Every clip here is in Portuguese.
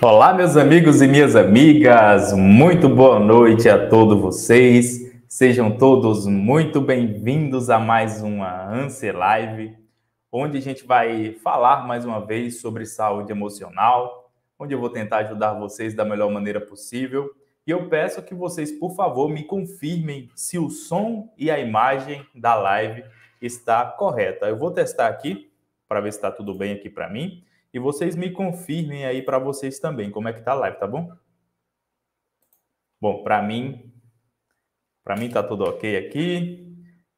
Olá, meus amigos e minhas amigas, muito boa noite a todos vocês. Sejam todos muito bem-vindos a mais uma Anse Live, onde a gente vai falar mais uma vez sobre saúde emocional, onde eu vou tentar ajudar vocês da melhor maneira possível. E eu peço que vocês, por favor, me confirmem se o som e a imagem da live está correta. Eu vou testar aqui para ver se está tudo bem aqui para mim. E vocês me confirmem aí para vocês também como é que tá a live, tá bom? Bom, para mim, para mim tá tudo ok aqui.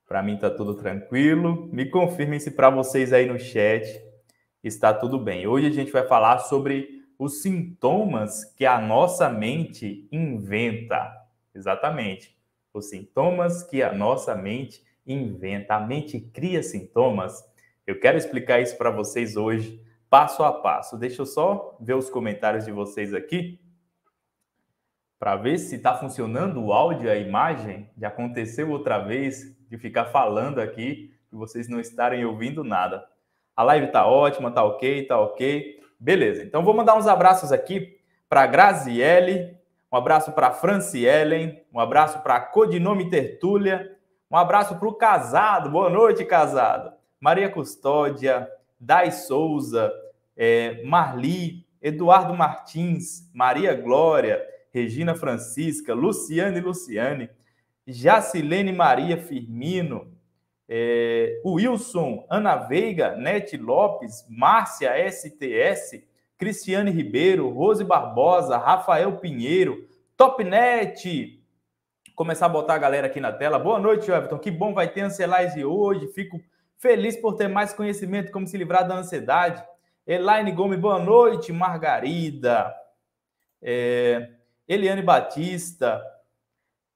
Para mim tá tudo tranquilo. Me confirmem se para vocês aí no chat está tudo bem. Hoje a gente vai falar sobre os sintomas que a nossa mente inventa. Exatamente. Os sintomas que a nossa mente inventa. A mente cria sintomas. Eu quero explicar isso para vocês hoje passo a passo. Deixa eu só ver os comentários de vocês aqui para ver se está funcionando o áudio, a imagem. Já aconteceu outra vez de ficar falando aqui e vocês não estarem ouvindo nada. A live tá ótima, tá ok, tá ok. Beleza. Então vou mandar uns abraços aqui para Graziele, um abraço para Franciellen, um abraço para Codinome Tertúlia, um abraço para o casado. Boa noite, casado. Maria Custódia, Dai Souza, é, Marli, Eduardo Martins, Maria Glória, Regina Francisca, Luciane Luciane, Jacilene Maria Firmino, é, Wilson, Ana Veiga, Nete Lopes, Márcia STS, Cristiane Ribeiro, Rose Barbosa, Rafael Pinheiro, Topnet. Começar a botar a galera aqui na tela. Boa noite, Everton. Que bom vai ter Ancelais de hoje. Fico feliz por ter mais conhecimento como se livrar da ansiedade. Elaine Gomes, boa noite. Margarida. É, Eliane Batista.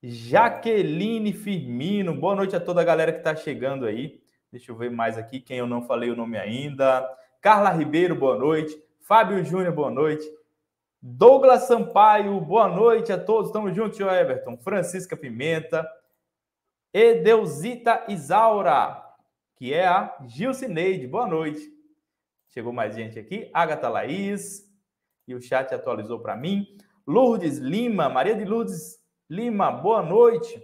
Jaqueline Firmino. Boa noite a toda a galera que está chegando aí. Deixa eu ver mais aqui quem eu não falei o nome ainda. Carla Ribeiro, boa noite. Fábio Júnior, boa noite. Douglas Sampaio, boa noite a todos. Estamos juntos, tio Everton. Francisca Pimenta. Edeusita Isaura, que é a Gilcineide. Boa noite. Chegou mais gente aqui. Agatha Laís. E o chat atualizou para mim. Lourdes Lima. Maria de Lourdes Lima, boa noite.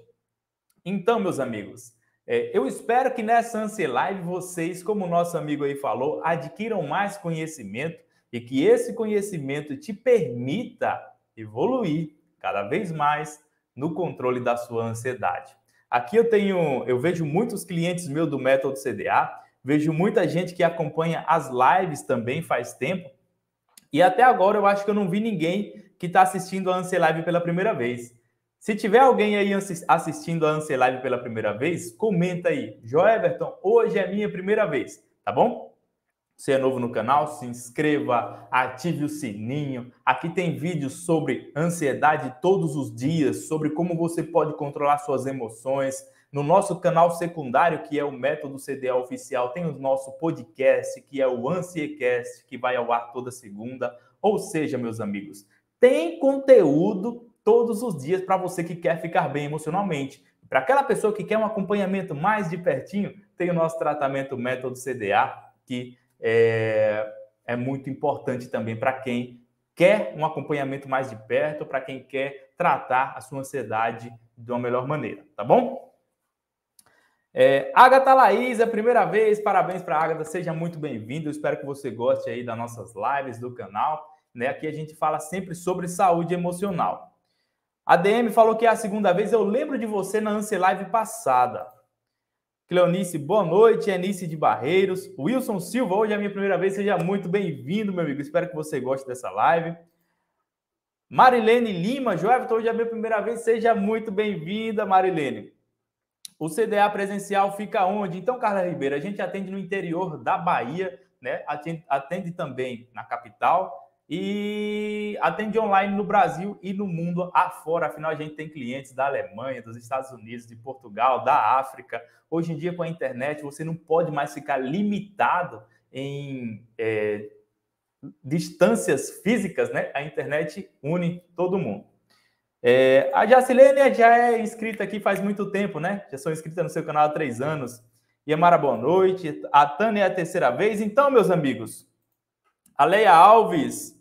Então, meus amigos, é, eu espero que nessa Ansi Live vocês, como o nosso amigo aí falou, adquiram mais conhecimento e que esse conhecimento te permita evoluir cada vez mais no controle da sua ansiedade. Aqui eu tenho, eu vejo muitos clientes meus do método CDA Vejo muita gente que acompanha as lives também faz tempo. E até agora eu acho que eu não vi ninguém que está assistindo a ansel Live pela primeira vez. Se tiver alguém aí assistindo a ansel Live pela primeira vez, comenta aí. Everton, hoje é minha primeira vez, tá bom? Se é novo no canal, se inscreva, ative o sininho. Aqui tem vídeos sobre ansiedade todos os dias, sobre como você pode controlar suas emoções, no nosso canal secundário, que é o Método CDA Oficial, tem o nosso podcast, que é o Ansiecast, que vai ao ar toda segunda. Ou seja, meus amigos, tem conteúdo todos os dias para você que quer ficar bem emocionalmente. Para aquela pessoa que quer um acompanhamento mais de pertinho, tem o nosso tratamento Método CDA, que é, é muito importante também para quem quer um acompanhamento mais de perto, para quem quer tratar a sua ansiedade de uma melhor maneira, tá bom? É, Agatha Laís, é a primeira vez, parabéns para a Agatha, seja muito bem-vinda. Eu espero que você goste aí das nossas lives do canal. Né? Aqui a gente fala sempre sobre saúde emocional. A DM falou que é a segunda vez, eu lembro de você na ance Live passada. Cleonice, boa noite. Enice de Barreiros. Wilson Silva, hoje é a minha primeira vez. Seja muito bem-vindo, meu amigo. Espero que você goste dessa live. Marilene Lima, Joelton, hoje é a minha primeira vez. Seja muito bem-vinda, Marilene. O CDA presencial fica onde? Então, Carla Ribeiro, a gente atende no interior da Bahia, né? Atende, atende também na capital e atende online no Brasil e no mundo afora. Afinal, a gente tem clientes da Alemanha, dos Estados Unidos, de Portugal, da África. Hoje em dia, com a internet, você não pode mais ficar limitado em é, distâncias físicas, né? A internet une todo mundo. É, a Jacilene já é inscrita aqui faz muito tempo, né? Já sou inscrita no seu canal há três anos. Yamara, boa noite. A Tânia é a terceira vez. Então, meus amigos, a Leia Alves.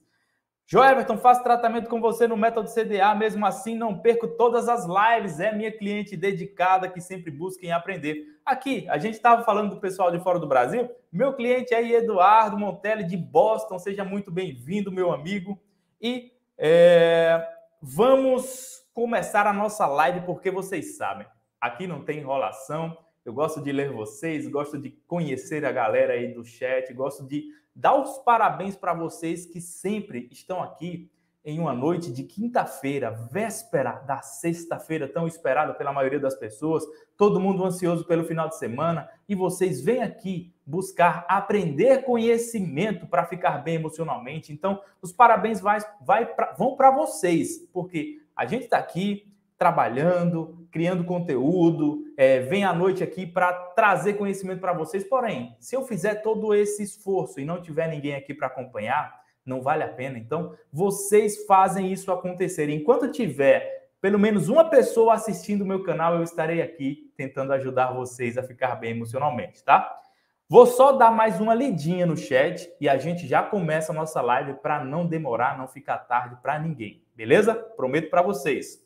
Everton faço tratamento com você no método CDA, mesmo assim não perco todas as lives. É minha cliente dedicada que sempre busca em aprender. Aqui, a gente estava falando do pessoal de fora do Brasil. Meu cliente é Eduardo Montelli, de Boston. Seja muito bem-vindo, meu amigo. E é, Vamos começar a nossa live porque vocês sabem, aqui não tem enrolação. Eu gosto de ler vocês, gosto de conhecer a galera aí do chat, gosto de dar os parabéns para vocês que sempre estão aqui em uma noite de quinta-feira, véspera da sexta-feira tão esperada pela maioria das pessoas, todo mundo ansioso pelo final de semana, e vocês vêm aqui buscar aprender conhecimento para ficar bem emocionalmente. Então, os parabéns vai, vai pra, vão para vocês, porque a gente está aqui trabalhando, criando conteúdo, é, vem à noite aqui para trazer conhecimento para vocês. Porém, se eu fizer todo esse esforço e não tiver ninguém aqui para acompanhar, não vale a pena. Então, vocês fazem isso acontecer. Enquanto tiver pelo menos uma pessoa assistindo o meu canal, eu estarei aqui tentando ajudar vocês a ficar bem emocionalmente, tá? Vou só dar mais uma lidinha no chat e a gente já começa a nossa live para não demorar, não ficar tarde para ninguém, beleza? Prometo para vocês.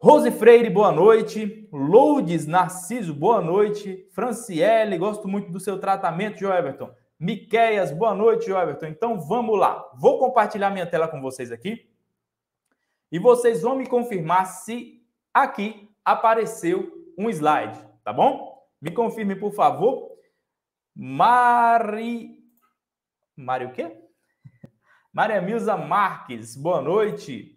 Rose Freire, boa noite. Lourdes Narciso, boa noite. Franciele, gosto muito do seu tratamento, Joe Everton. Miqueias, boa noite, Joe Everton. Então vamos lá. Vou compartilhar minha tela com vocês aqui. E vocês vão me confirmar se aqui apareceu um slide, tá bom? Me confirme, por favor. Mari. Mari o quê? Maria Milza Marques, boa noite.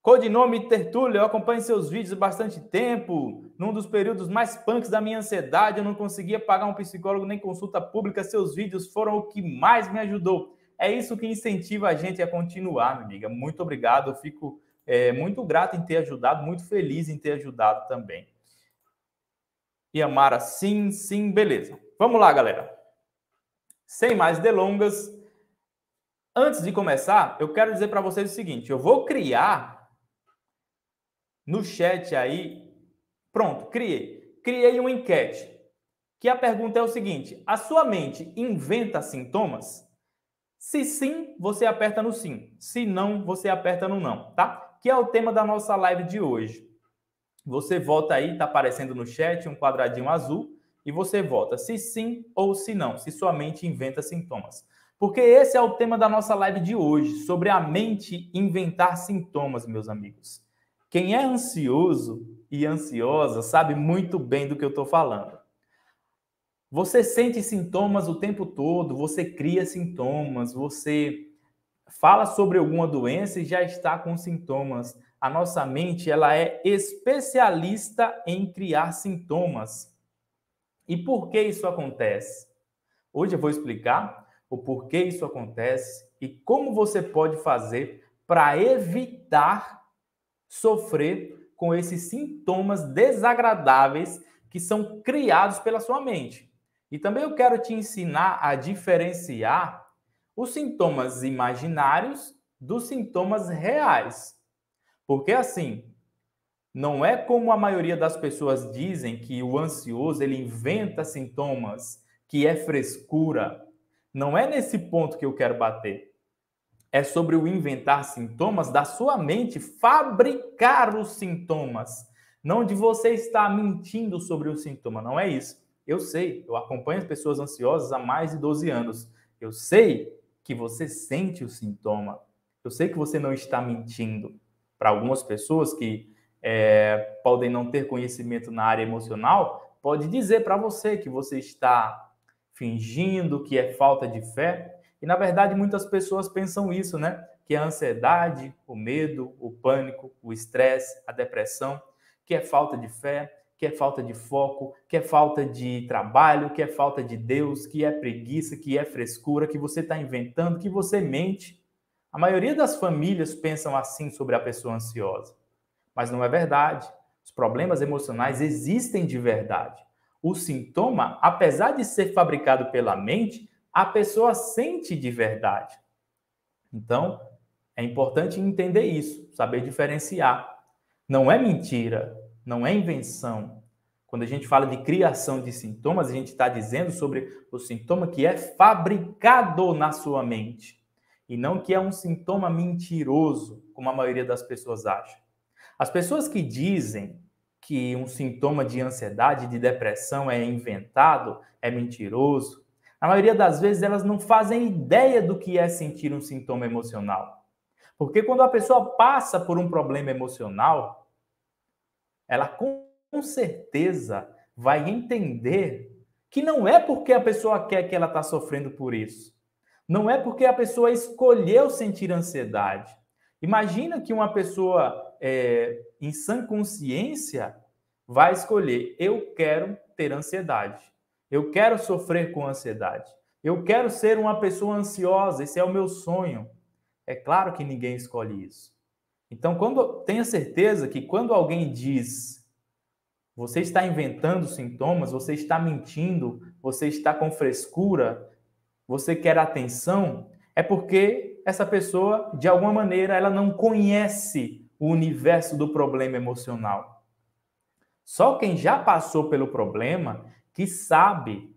Codinome Tertúlio, eu acompanho seus vídeos há bastante tempo. Num dos períodos mais punks da minha ansiedade, eu não conseguia pagar um psicólogo nem consulta pública. Seus vídeos foram o que mais me ajudou. É isso que incentiva a gente a continuar, minha amiga. Muito obrigado. Eu fico é, muito grato em ter ajudado, muito feliz em ter ajudado também. E amara sim, sim, beleza. Vamos lá, galera. Sem mais delongas, antes de começar, eu quero dizer para vocês o seguinte: eu vou criar no chat aí. Pronto, criei. Criei uma enquete. Que a pergunta é o seguinte: a sua mente inventa sintomas? Se sim, você aperta no sim. Se não, você aperta no não, tá? Que é o tema da nossa live de hoje. Você vota aí, está aparecendo no chat um quadradinho azul e você vota se sim ou se não, se sua mente inventa sintomas. Porque esse é o tema da nossa live de hoje, sobre a mente inventar sintomas, meus amigos. Quem é ansioso e ansiosa sabe muito bem do que eu estou falando. Você sente sintomas o tempo todo, você cria sintomas, você fala sobre alguma doença e já está com sintomas a nossa mente ela é especialista em criar sintomas. E por que isso acontece? Hoje eu vou explicar o porquê isso acontece e como você pode fazer para evitar sofrer com esses sintomas desagradáveis que são criados pela sua mente. E também eu quero te ensinar a diferenciar os sintomas imaginários dos sintomas reais. Porque assim, não é como a maioria das pessoas dizem que o ansioso ele inventa sintomas, que é frescura. Não é nesse ponto que eu quero bater. É sobre o inventar sintomas da sua mente, fabricar os sintomas. Não de você estar mentindo sobre o sintoma, não é isso. Eu sei, eu acompanho as pessoas ansiosas há mais de 12 anos. Eu sei que você sente o sintoma. Eu sei que você não está mentindo para algumas pessoas que é, podem não ter conhecimento na área emocional, pode dizer para você que você está fingindo, que é falta de fé. E na verdade, muitas pessoas pensam isso, né? Que é a ansiedade, o medo, o pânico, o estresse, a depressão, que é falta de fé, que é falta de foco, que é falta de trabalho, que é falta de Deus, que é preguiça, que é frescura, que você está inventando, que você mente. A maioria das famílias pensam assim sobre a pessoa ansiosa, mas não é verdade. Os problemas emocionais existem de verdade. O sintoma, apesar de ser fabricado pela mente, a pessoa sente de verdade. Então, é importante entender isso, saber diferenciar. Não é mentira, não é invenção. Quando a gente fala de criação de sintomas, a gente está dizendo sobre o sintoma que é fabricado na sua mente e não que é um sintoma mentiroso, como a maioria das pessoas acha. As pessoas que dizem que um sintoma de ansiedade, de depressão é inventado, é mentiroso, a maioria das vezes elas não fazem ideia do que é sentir um sintoma emocional. Porque quando a pessoa passa por um problema emocional, ela com certeza vai entender que não é porque a pessoa quer que ela está sofrendo por isso não é porque a pessoa escolheu sentir ansiedade. Imagina que uma pessoa é, em sã consciência vai escolher: eu quero ter ansiedade, eu quero sofrer com ansiedade, eu quero ser uma pessoa ansiosa, esse é o meu sonho. É claro que ninguém escolhe isso. Então, quando tenha certeza que quando alguém diz você está inventando sintomas, você está mentindo, você está com frescura, você quer atenção, é porque essa pessoa, de alguma maneira, ela não conhece o universo do problema emocional. Só quem já passou pelo problema que sabe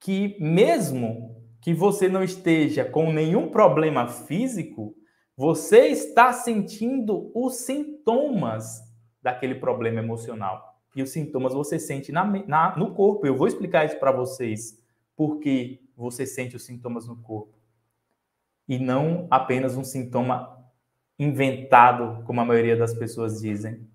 que mesmo que você não esteja com nenhum problema físico, você está sentindo os sintomas daquele problema emocional. E os sintomas você sente na, na, no corpo. Eu vou explicar isso para vocês porque você sente os sintomas no corpo. E não apenas um sintoma inventado, como a maioria das pessoas dizem.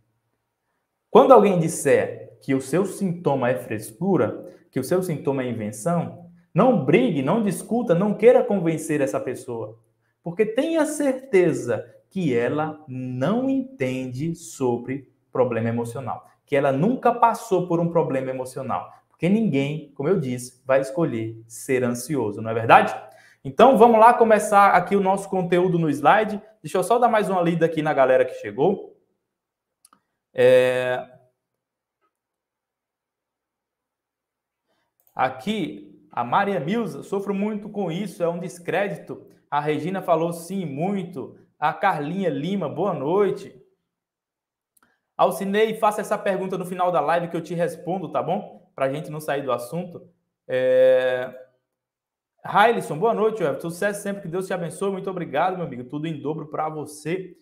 Quando alguém disser que o seu sintoma é frescura, que o seu sintoma é invenção, não brigue, não discuta, não queira convencer essa pessoa. Porque tenha certeza que ela não entende sobre problema emocional, que ela nunca passou por um problema emocional, porque ninguém, como eu disse, vai escolher ser ansioso, não é verdade? Então vamos lá começar aqui o nosso conteúdo no slide. Deixa eu só dar mais uma lida aqui na galera que chegou. É... Aqui, a Maria Milza, sofro muito com isso, é um descrédito. A Regina falou sim, muito. A Carlinha Lima, boa noite. Alcinei, faça essa pergunta no final da live que eu te respondo, tá bom? para a gente não sair do assunto. É... Railson, boa noite, Everton. Sucesso sempre, que Deus te abençoe. Muito obrigado, meu amigo. Tudo em dobro para você.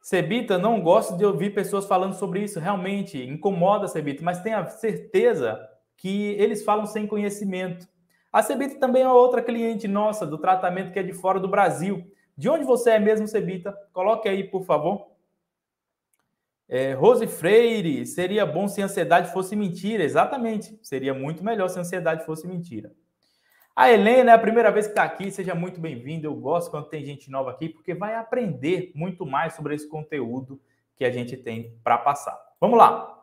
Cebita, não gosto de ouvir pessoas falando sobre isso. Realmente incomoda, Cebita, mas tenha certeza que eles falam sem conhecimento. A Cebita também é outra cliente nossa do tratamento que é de fora do Brasil. De onde você é mesmo, Cebita? Coloque aí, por favor. É, Rose Freire, seria bom se a ansiedade fosse mentira. Exatamente, seria muito melhor se a ansiedade fosse mentira. A Helena é a primeira vez que está aqui, seja muito bem-vinda. Eu gosto quando tem gente nova aqui, porque vai aprender muito mais sobre esse conteúdo que a gente tem para passar. Vamos lá.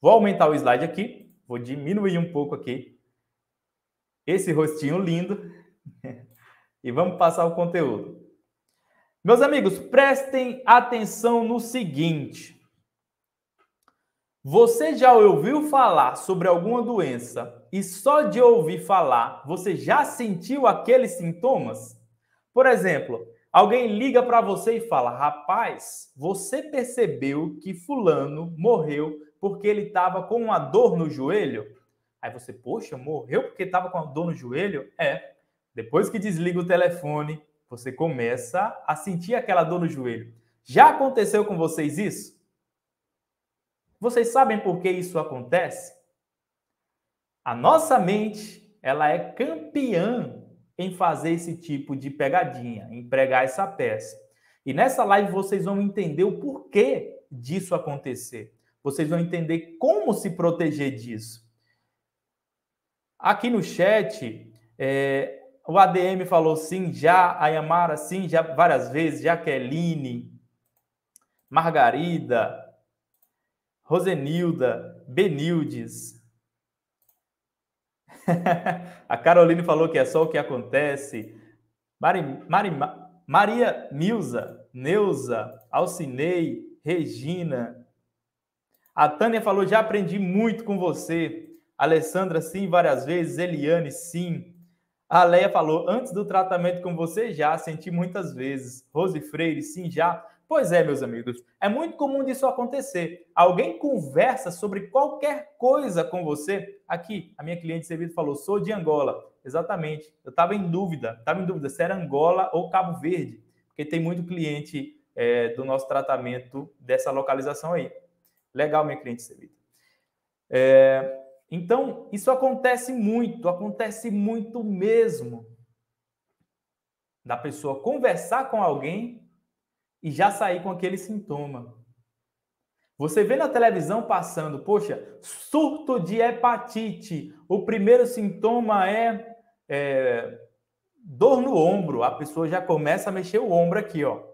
Vou aumentar o slide aqui, vou diminuir um pouco aqui esse rostinho lindo e vamos passar o conteúdo. Meus amigos, prestem atenção no seguinte: você já ouviu falar sobre alguma doença e só de ouvir falar você já sentiu aqueles sintomas? Por exemplo, alguém liga para você e fala: Rapaz, você percebeu que Fulano morreu porque ele estava com uma dor no joelho? Aí você, poxa, morreu porque estava com uma dor no joelho? É. Depois que desliga o telefone, você começa a sentir aquela dor no joelho. Já aconteceu com vocês isso? Vocês sabem por que isso acontece? A nossa mente, ela é campeã em fazer esse tipo de pegadinha, em pregar essa peça. E nessa live vocês vão entender o porquê disso acontecer. Vocês vão entender como se proteger disso. Aqui no chat, é, o ADM falou sim, já, a Yamara, sim, já várias vezes, Jaqueline, Margarida, Rosenilda, Benildes. a Caroline falou que é só o que acontece. Mari, Mari, Maria Milza, Neuza, Alcinei, Regina. A Tânia falou: já aprendi muito com você. Alessandra, sim, várias vezes. Eliane, sim. A Leia falou: antes do tratamento com você, já senti muitas vezes. Rose Freire, sim, já. Pois é, meus amigos, é muito comum disso acontecer. Alguém conversa sobre qualquer coisa com você. Aqui, a minha cliente de serviço falou: sou de Angola. Exatamente. Eu estava em dúvida, estava em dúvida se era Angola ou Cabo Verde, porque tem muito cliente é, do nosso tratamento dessa localização aí. Legal, minha cliente de serviço. É, então, isso acontece muito, acontece muito mesmo. Da pessoa conversar com alguém e já sair com aquele sintoma. Você vê na televisão passando, poxa, surto de hepatite. O primeiro sintoma é, é dor no ombro. A pessoa já começa a mexer o ombro aqui, ó.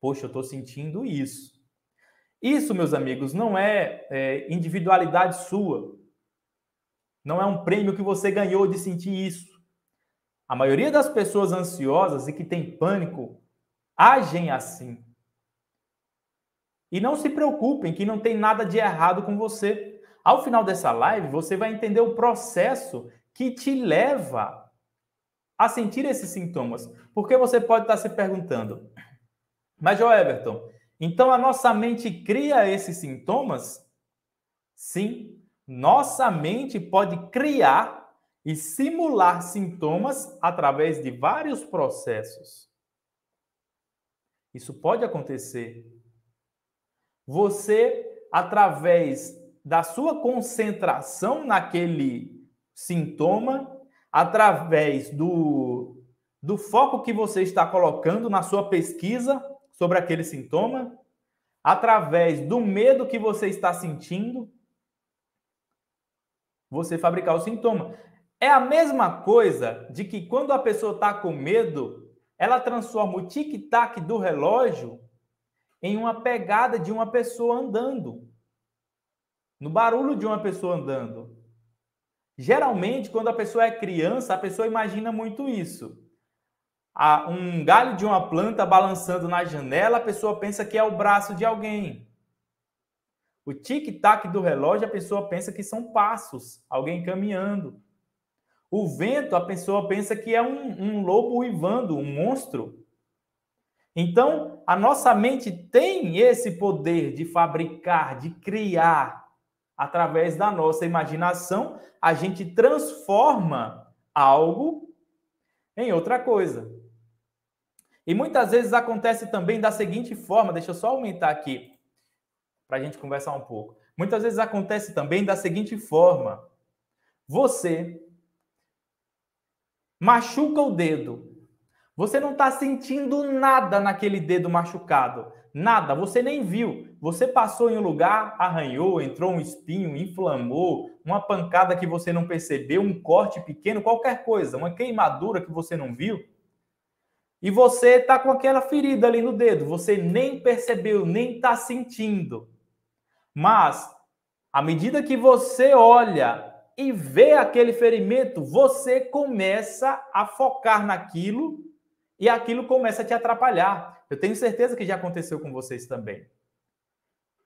Poxa, eu estou sentindo isso. Isso, meus amigos, não é, é individualidade sua. Não é um prêmio que você ganhou de sentir isso. A maioria das pessoas ansiosas e que tem pânico agem assim. E não se preocupem que não tem nada de errado com você. Ao final dessa live, você vai entender o processo que te leva a sentir esses sintomas. Porque você pode estar se perguntando, mas, ô Everton, então a nossa mente cria esses sintomas? Sim, nossa mente pode criar e simular sintomas através de vários processos. Isso pode acontecer. Você, através da sua concentração naquele sintoma, através do, do foco que você está colocando na sua pesquisa sobre aquele sintoma, através do medo que você está sentindo, você fabricar o sintoma. É a mesma coisa de que quando a pessoa está com medo, ela transforma o tic-tac do relógio em uma pegada de uma pessoa andando. No barulho de uma pessoa andando. Geralmente, quando a pessoa é criança, a pessoa imagina muito isso. Um galho de uma planta balançando na janela, a pessoa pensa que é o braço de alguém. O tic-tac do relógio, a pessoa pensa que são passos, alguém caminhando. O vento, a pessoa pensa que é um, um lobo uivando, um monstro. Então, a nossa mente tem esse poder de fabricar, de criar. Através da nossa imaginação, a gente transforma algo em outra coisa. E muitas vezes acontece também da seguinte forma, deixa eu só aumentar aqui para a gente conversar um pouco. Muitas vezes acontece também da seguinte forma: você machuca o dedo. Você não está sentindo nada naquele dedo machucado. Nada, você nem viu. Você passou em um lugar, arranhou, entrou um espinho, inflamou, uma pancada que você não percebeu, um corte pequeno, qualquer coisa, uma queimadura que você não viu. E você está com aquela ferida ali no dedo, você nem percebeu, nem está sentindo. Mas, à medida que você olha e vê aquele ferimento, você começa a focar naquilo e aquilo começa a te atrapalhar. Eu tenho certeza que já aconteceu com vocês também.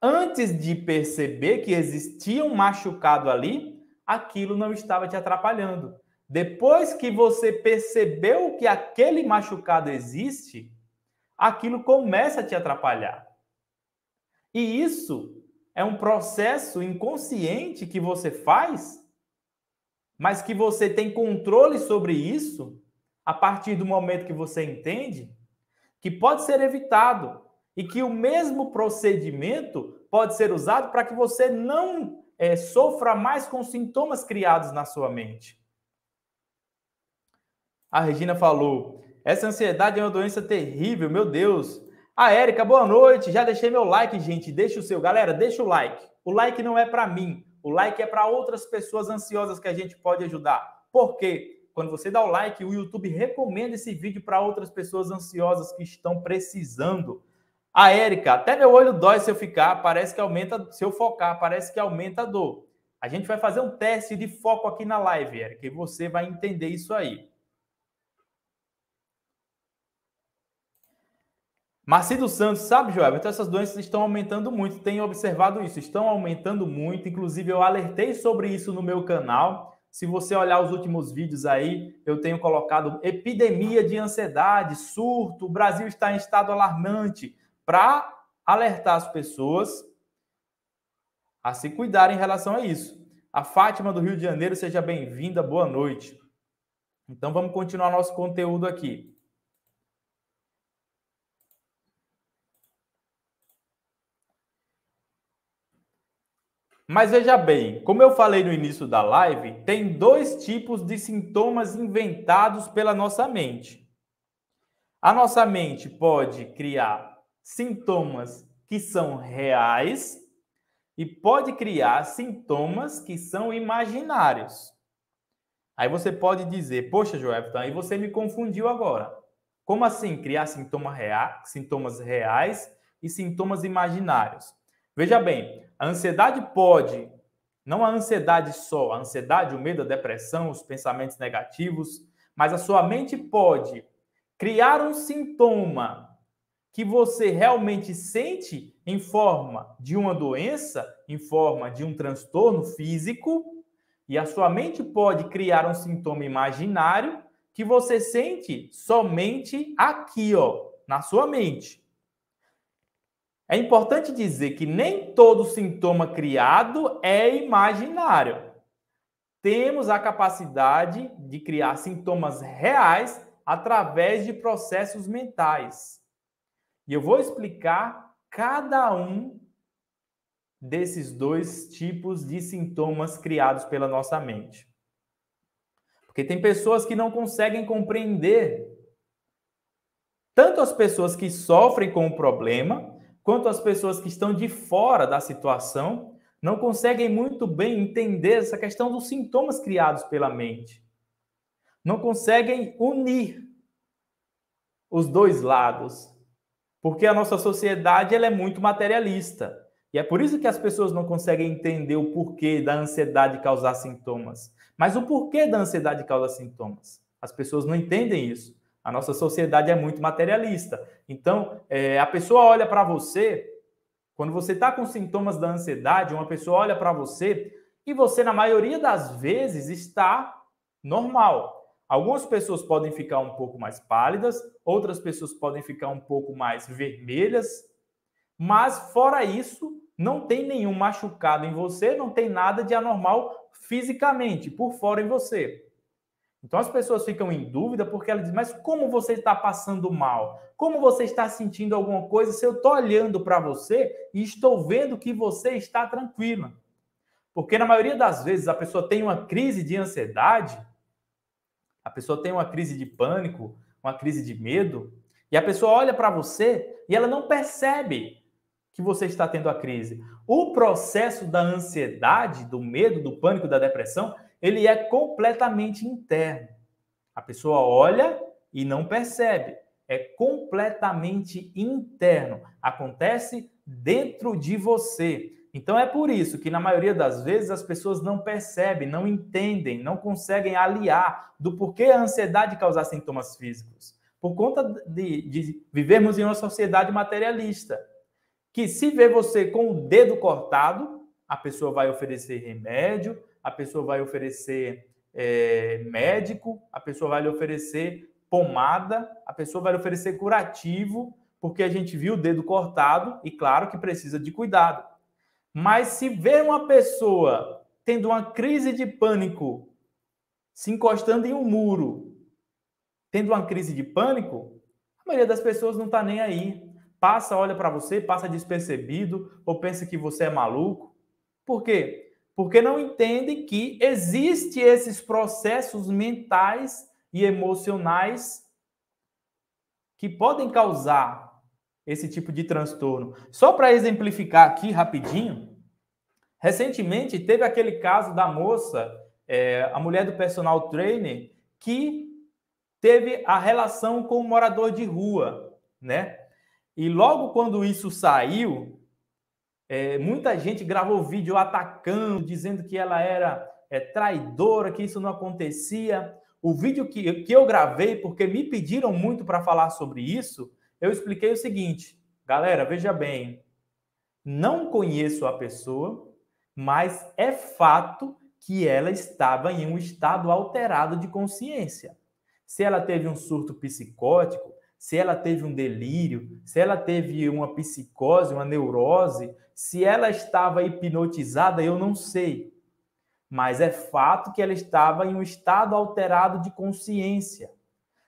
Antes de perceber que existia um machucado ali, aquilo não estava te atrapalhando. Depois que você percebeu que aquele machucado existe, aquilo começa a te atrapalhar. E isso é um processo inconsciente que você faz mas que você tem controle sobre isso a partir do momento que você entende que pode ser evitado e que o mesmo procedimento pode ser usado para que você não é, sofra mais com sintomas criados na sua mente. A Regina falou: essa ansiedade é uma doença terrível, meu Deus. A Érica, boa noite. Já deixei meu like, gente. Deixa o seu. Galera, deixa o like. O like não é para mim. O like é para outras pessoas ansiosas que a gente pode ajudar. Por quê? Quando você dá o like, o YouTube recomenda esse vídeo para outras pessoas ansiosas que estão precisando. A Érica, até meu olho dói se eu ficar, parece que aumenta, se eu focar, parece que aumenta a dor. A gente vai fazer um teste de foco aqui na live, Érica, e você vai entender isso aí. Macedo Santos, sabe, Joel? Então essas doenças estão aumentando muito, tenho observado isso, estão aumentando muito. Inclusive, eu alertei sobre isso no meu canal. Se você olhar os últimos vídeos aí, eu tenho colocado epidemia de ansiedade, surto, o Brasil está em estado alarmante, para alertar as pessoas a se cuidarem em relação a isso. A Fátima do Rio de Janeiro, seja bem-vinda, boa noite. Então vamos continuar nosso conteúdo aqui. Mas veja bem, como eu falei no início da live, tem dois tipos de sintomas inventados pela nossa mente. A nossa mente pode criar sintomas que são reais e pode criar sintomas que são imaginários. Aí você pode dizer, poxa, Joelton, aí você me confundiu agora. Como assim criar sintoma rea sintomas reais e sintomas imaginários? Veja bem, a ansiedade pode, não a ansiedade só, a ansiedade, o medo, a depressão, os pensamentos negativos, mas a sua mente pode criar um sintoma que você realmente sente em forma de uma doença, em forma de um transtorno físico, e a sua mente pode criar um sintoma imaginário que você sente somente aqui, ó, na sua mente. É importante dizer que nem todo sintoma criado é imaginário. Temos a capacidade de criar sintomas reais através de processos mentais. E eu vou explicar cada um desses dois tipos de sintomas criados pela nossa mente. Porque tem pessoas que não conseguem compreender tanto as pessoas que sofrem com o problema, quanto as pessoas que estão de fora da situação não conseguem muito bem entender essa questão dos sintomas criados pela mente. Não conseguem unir os dois lados, porque a nossa sociedade ela é muito materialista. E é por isso que as pessoas não conseguem entender o porquê da ansiedade causar sintomas. Mas o porquê da ansiedade causar sintomas? As pessoas não entendem isso. A nossa sociedade é muito materialista. Então, é, a pessoa olha para você, quando você está com sintomas da ansiedade, uma pessoa olha para você e você, na maioria das vezes, está normal. Algumas pessoas podem ficar um pouco mais pálidas, outras pessoas podem ficar um pouco mais vermelhas, mas fora isso, não tem nenhum machucado em você, não tem nada de anormal fisicamente, por fora em você. Então as pessoas ficam em dúvida porque elas dizem, mas como você está passando mal? Como você está sentindo alguma coisa se eu estou olhando para você e estou vendo que você está tranquila? Porque na maioria das vezes a pessoa tem uma crise de ansiedade, a pessoa tem uma crise de pânico, uma crise de medo, e a pessoa olha para você e ela não percebe que você está tendo a crise. O processo da ansiedade, do medo, do pânico, da depressão ele é completamente interno. A pessoa olha e não percebe. É completamente interno. Acontece dentro de você. Então é por isso que na maioria das vezes as pessoas não percebem, não entendem, não conseguem aliar do porquê a ansiedade causar sintomas físicos. Por conta de, de vivermos em uma sociedade materialista, que se vê você com o dedo cortado, a pessoa vai oferecer remédio, a pessoa vai oferecer é, médico, a pessoa vai lhe oferecer pomada, a pessoa vai lhe oferecer curativo, porque a gente viu o dedo cortado e claro que precisa de cuidado. Mas se ver uma pessoa tendo uma crise de pânico, se encostando em um muro, tendo uma crise de pânico, a maioria das pessoas não está nem aí. Passa, olha para você, passa despercebido ou pensa que você é maluco. Por quê? porque não entendem que existem esses processos mentais e emocionais que podem causar esse tipo de transtorno. Só para exemplificar aqui rapidinho, recentemente teve aquele caso da moça, é, a mulher do personal trainer, que teve a relação com um morador de rua, né? E logo quando isso saiu, é, muita gente gravou vídeo atacando, dizendo que ela era é, traidora, que isso não acontecia. O vídeo que, que eu gravei, porque me pediram muito para falar sobre isso, eu expliquei o seguinte: galera, veja bem, não conheço a pessoa, mas é fato que ela estava em um estado alterado de consciência. Se ela teve um surto psicótico, se ela teve um delírio, se ela teve uma psicose, uma neurose, se ela estava hipnotizada, eu não sei. Mas é fato que ela estava em um estado alterado de consciência.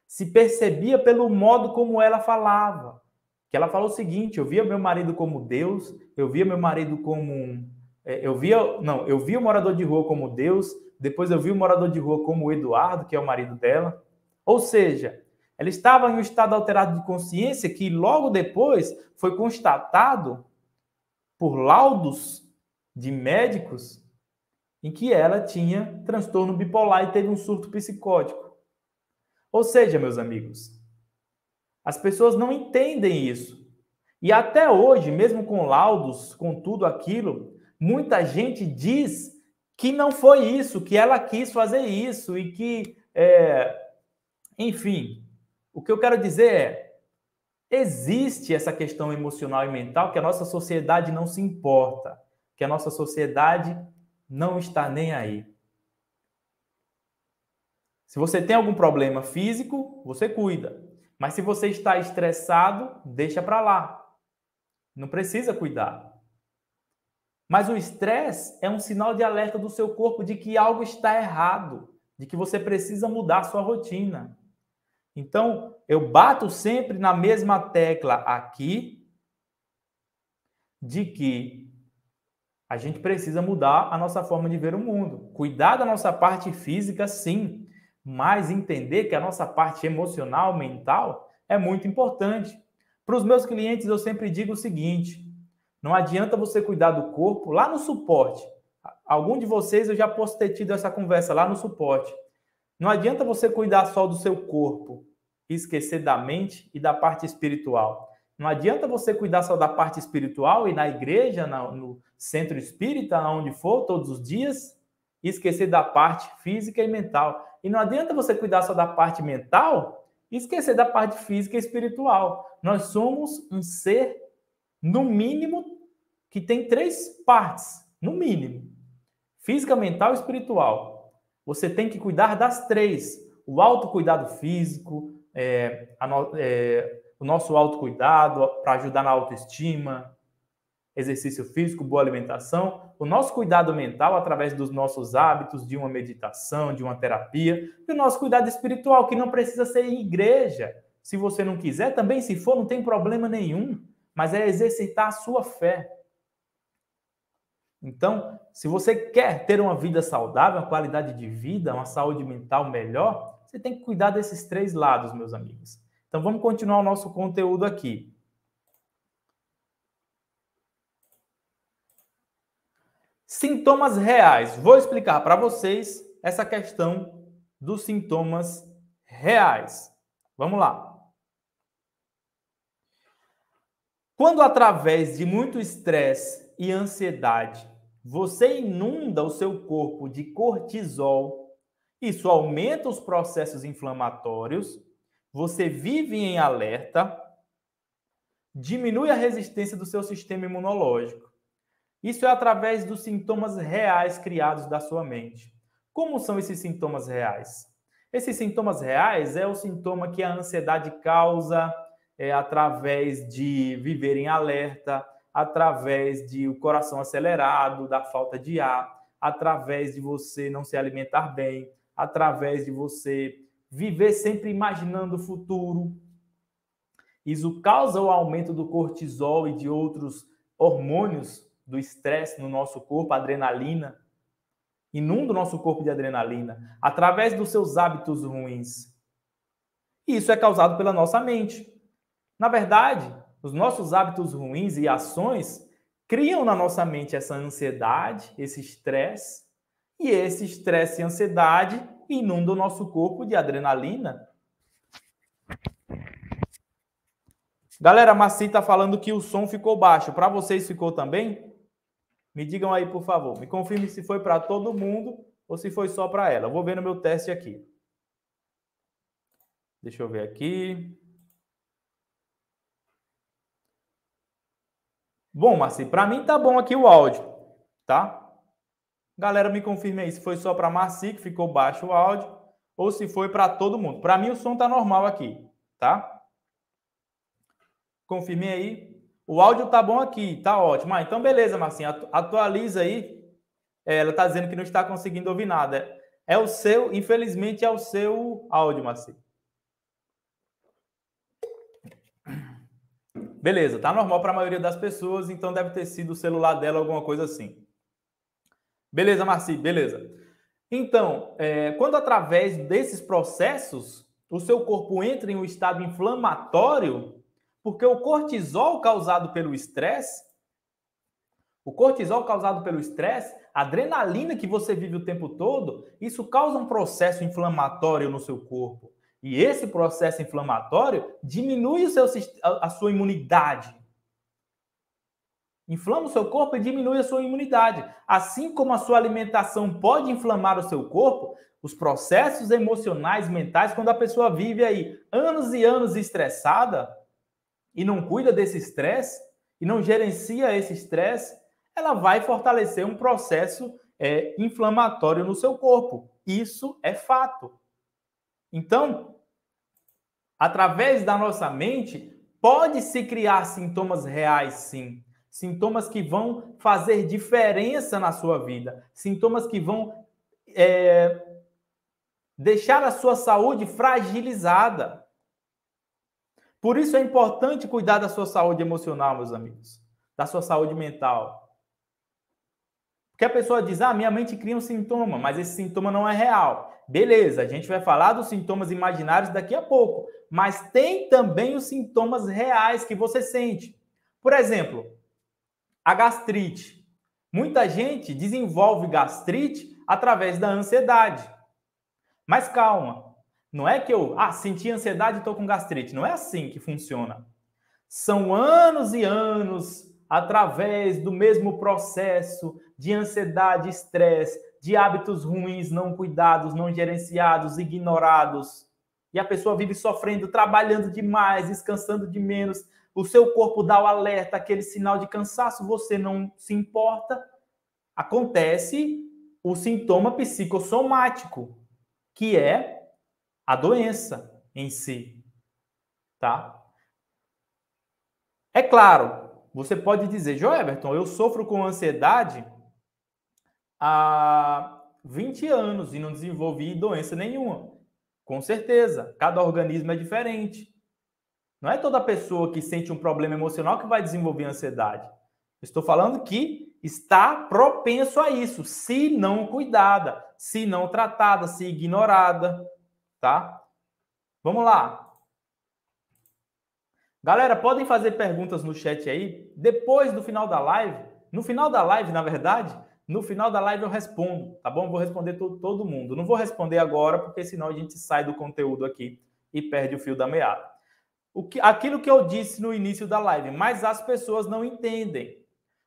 Se percebia pelo modo como ela falava. Que ela falou o seguinte: eu via meu marido como Deus, eu via meu marido como um. É, eu via. Não, eu via o morador de rua como Deus, depois eu vi o morador de rua como o Eduardo, que é o marido dela. Ou seja, ela estava em um estado alterado de consciência que logo depois foi constatado por laudos de médicos em que ela tinha transtorno bipolar e teve um surto psicótico. Ou seja, meus amigos, as pessoas não entendem isso. E até hoje, mesmo com laudos, com tudo aquilo, muita gente diz que não foi isso, que ela quis fazer isso e que, é... enfim, o que eu quero dizer é: existe essa questão emocional e mental que a nossa sociedade não se importa, que a nossa sociedade não está nem aí. Se você tem algum problema físico, você cuida. Mas se você está estressado, deixa para lá. Não precisa cuidar. Mas o estresse é um sinal de alerta do seu corpo de que algo está errado, de que você precisa mudar sua rotina. Então, eu bato sempre na mesma tecla aqui de que a gente precisa mudar a nossa forma de ver o mundo. Cuidar da nossa parte física, sim, mas entender que a nossa parte emocional, mental, é muito importante. Para os meus clientes, eu sempre digo o seguinte: não adianta você cuidar do corpo lá no suporte. Algum de vocês eu já posso ter tido essa conversa lá no suporte. Não adianta você cuidar só do seu corpo e esquecer da mente e da parte espiritual. Não adianta você cuidar só da parte espiritual e na igreja, no centro espírita, onde for, todos os dias, e esquecer da parte física e mental. E não adianta você cuidar só da parte mental e esquecer da parte física e espiritual. Nós somos um ser, no mínimo, que tem três partes, no mínimo: física, mental e espiritual. Você tem que cuidar das três: o autocuidado físico, é, no, é, o nosso autocuidado para ajudar na autoestima, exercício físico, boa alimentação, o nosso cuidado mental através dos nossos hábitos, de uma meditação, de uma terapia, e o nosso cuidado espiritual, que não precisa ser em igreja. Se você não quiser, também se for, não tem problema nenhum, mas é exercitar a sua fé. Então, se você quer ter uma vida saudável, uma qualidade de vida, uma saúde mental melhor, você tem que cuidar desses três lados, meus amigos. Então, vamos continuar o nosso conteúdo aqui. Sintomas reais. Vou explicar para vocês essa questão dos sintomas reais. Vamos lá. Quando através de muito estresse e ansiedade. Você inunda o seu corpo de cortisol, isso aumenta os processos inflamatórios, você vive em alerta, diminui a resistência do seu sistema imunológico. Isso é através dos sintomas reais criados da sua mente. Como são esses sintomas reais? Esses sintomas reais é o sintoma que a ansiedade causa é, através de viver em alerta, através de o coração acelerado, da falta de ar, através de você não se alimentar bem, através de você viver sempre imaginando o futuro. Isso causa o aumento do cortisol e de outros hormônios do estresse no nosso corpo, adrenalina. Inunda o nosso corpo de adrenalina através dos seus hábitos ruins. Isso é causado pela nossa mente. Na verdade, os nossos hábitos ruins e ações criam na nossa mente essa ansiedade, esse estresse, e esse estresse e ansiedade inunda o nosso corpo de adrenalina. Galera, a Maci tá falando que o som ficou baixo. Para vocês ficou também? Me digam aí, por favor. Me confirme se foi para todo mundo ou se foi só para ela. Eu vou ver no meu teste aqui. Deixa eu ver aqui. Bom, Marci, para mim tá bom aqui o áudio, tá? Galera, me confirme aí se foi só para Marci que ficou baixo o áudio ou se foi para todo mundo. Para mim o som tá normal aqui, tá? Confirme aí. O áudio tá bom aqui, tá ótimo. Ah, então beleza, Marcinha, atualiza aí. É, ela tá dizendo que não está conseguindo ouvir nada. É o seu, infelizmente é o seu áudio, Marci. Beleza, tá normal para a maioria das pessoas, então deve ter sido o celular dela, alguma coisa assim. Beleza, Marci, beleza. Então, é, quando através desses processos o seu corpo entra em um estado inflamatório, porque o cortisol causado pelo estresse, o cortisol causado pelo estresse, a adrenalina que você vive o tempo todo, isso causa um processo inflamatório no seu corpo. E esse processo inflamatório diminui seu, a sua imunidade. Inflama o seu corpo e diminui a sua imunidade. Assim como a sua alimentação pode inflamar o seu corpo, os processos emocionais, mentais, quando a pessoa vive aí anos e anos estressada e não cuida desse estresse e não gerencia esse estresse, ela vai fortalecer um processo é, inflamatório no seu corpo. Isso é fato. Então, Através da nossa mente, pode se criar sintomas reais, sim. Sintomas que vão fazer diferença na sua vida. Sintomas que vão é, deixar a sua saúde fragilizada. Por isso é importante cuidar da sua saúde emocional, meus amigos, da sua saúde mental. Porque a pessoa diz: ah, minha mente cria um sintoma, mas esse sintoma não é real. Beleza, a gente vai falar dos sintomas imaginários daqui a pouco, mas tem também os sintomas reais que você sente. Por exemplo, a gastrite. Muita gente desenvolve gastrite através da ansiedade. Mas calma, não é que eu ah, senti ansiedade e estou com gastrite. Não é assim que funciona. São anos e anos através do mesmo processo de ansiedade, estresse, de hábitos ruins não cuidados, não gerenciados, ignorados. E a pessoa vive sofrendo, trabalhando demais, descansando de menos. O seu corpo dá o alerta, aquele sinal de cansaço, você não se importa. Acontece o sintoma psicossomático, que é a doença em si, tá? É claro, você pode dizer, Joe Everton, eu sofro com ansiedade há 20 anos e não desenvolvi doença nenhuma. Com certeza, cada organismo é diferente. Não é toda pessoa que sente um problema emocional que vai desenvolver ansiedade. Estou falando que está propenso a isso, se não cuidada, se não tratada, se ignorada, tá? Vamos lá. Galera, podem fazer perguntas no chat aí. Depois do final da live, no final da live, na verdade, no final da live eu respondo, tá bom? Vou responder todo, todo mundo. Não vou responder agora, porque senão a gente sai do conteúdo aqui e perde o fio da meada. O que, aquilo que eu disse no início da live, mas as pessoas não entendem.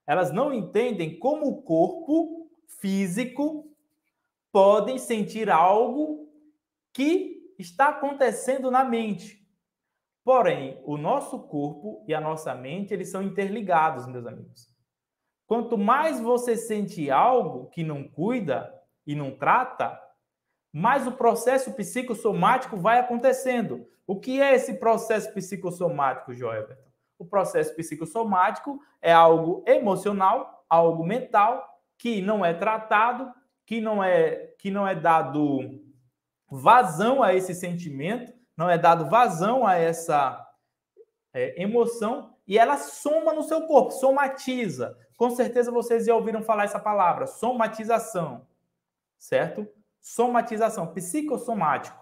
Elas não entendem como o corpo físico podem sentir algo que está acontecendo na mente. Porém, o nosso corpo e a nossa mente, eles são interligados, meus amigos. Quanto mais você sente algo que não cuida e não trata, mais o processo psicossomático vai acontecendo. O que é esse processo psicossomático, Joelberton? O processo psicossomático é algo emocional, algo mental que não é tratado, que não é que não é dado vazão a esse sentimento não é dado vazão a essa é, emoção e ela soma no seu corpo, somatiza. Com certeza vocês já ouviram falar essa palavra, somatização, certo? Somatização, psicossomático.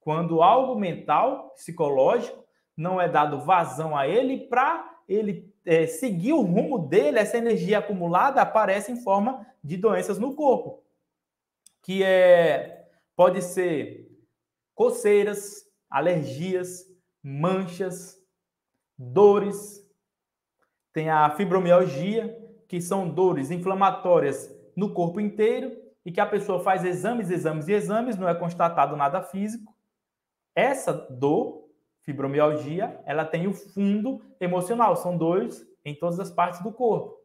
Quando algo mental, psicológico, não é dado vazão a ele para ele é, seguir o rumo dele, essa energia acumulada aparece em forma de doenças no corpo, que é pode ser coceiras, alergias, manchas, dores. Tem a fibromialgia, que são dores inflamatórias no corpo inteiro e que a pessoa faz exames, exames e exames, não é constatado nada físico. Essa dor, fibromialgia, ela tem o fundo emocional, são dores em todas as partes do corpo.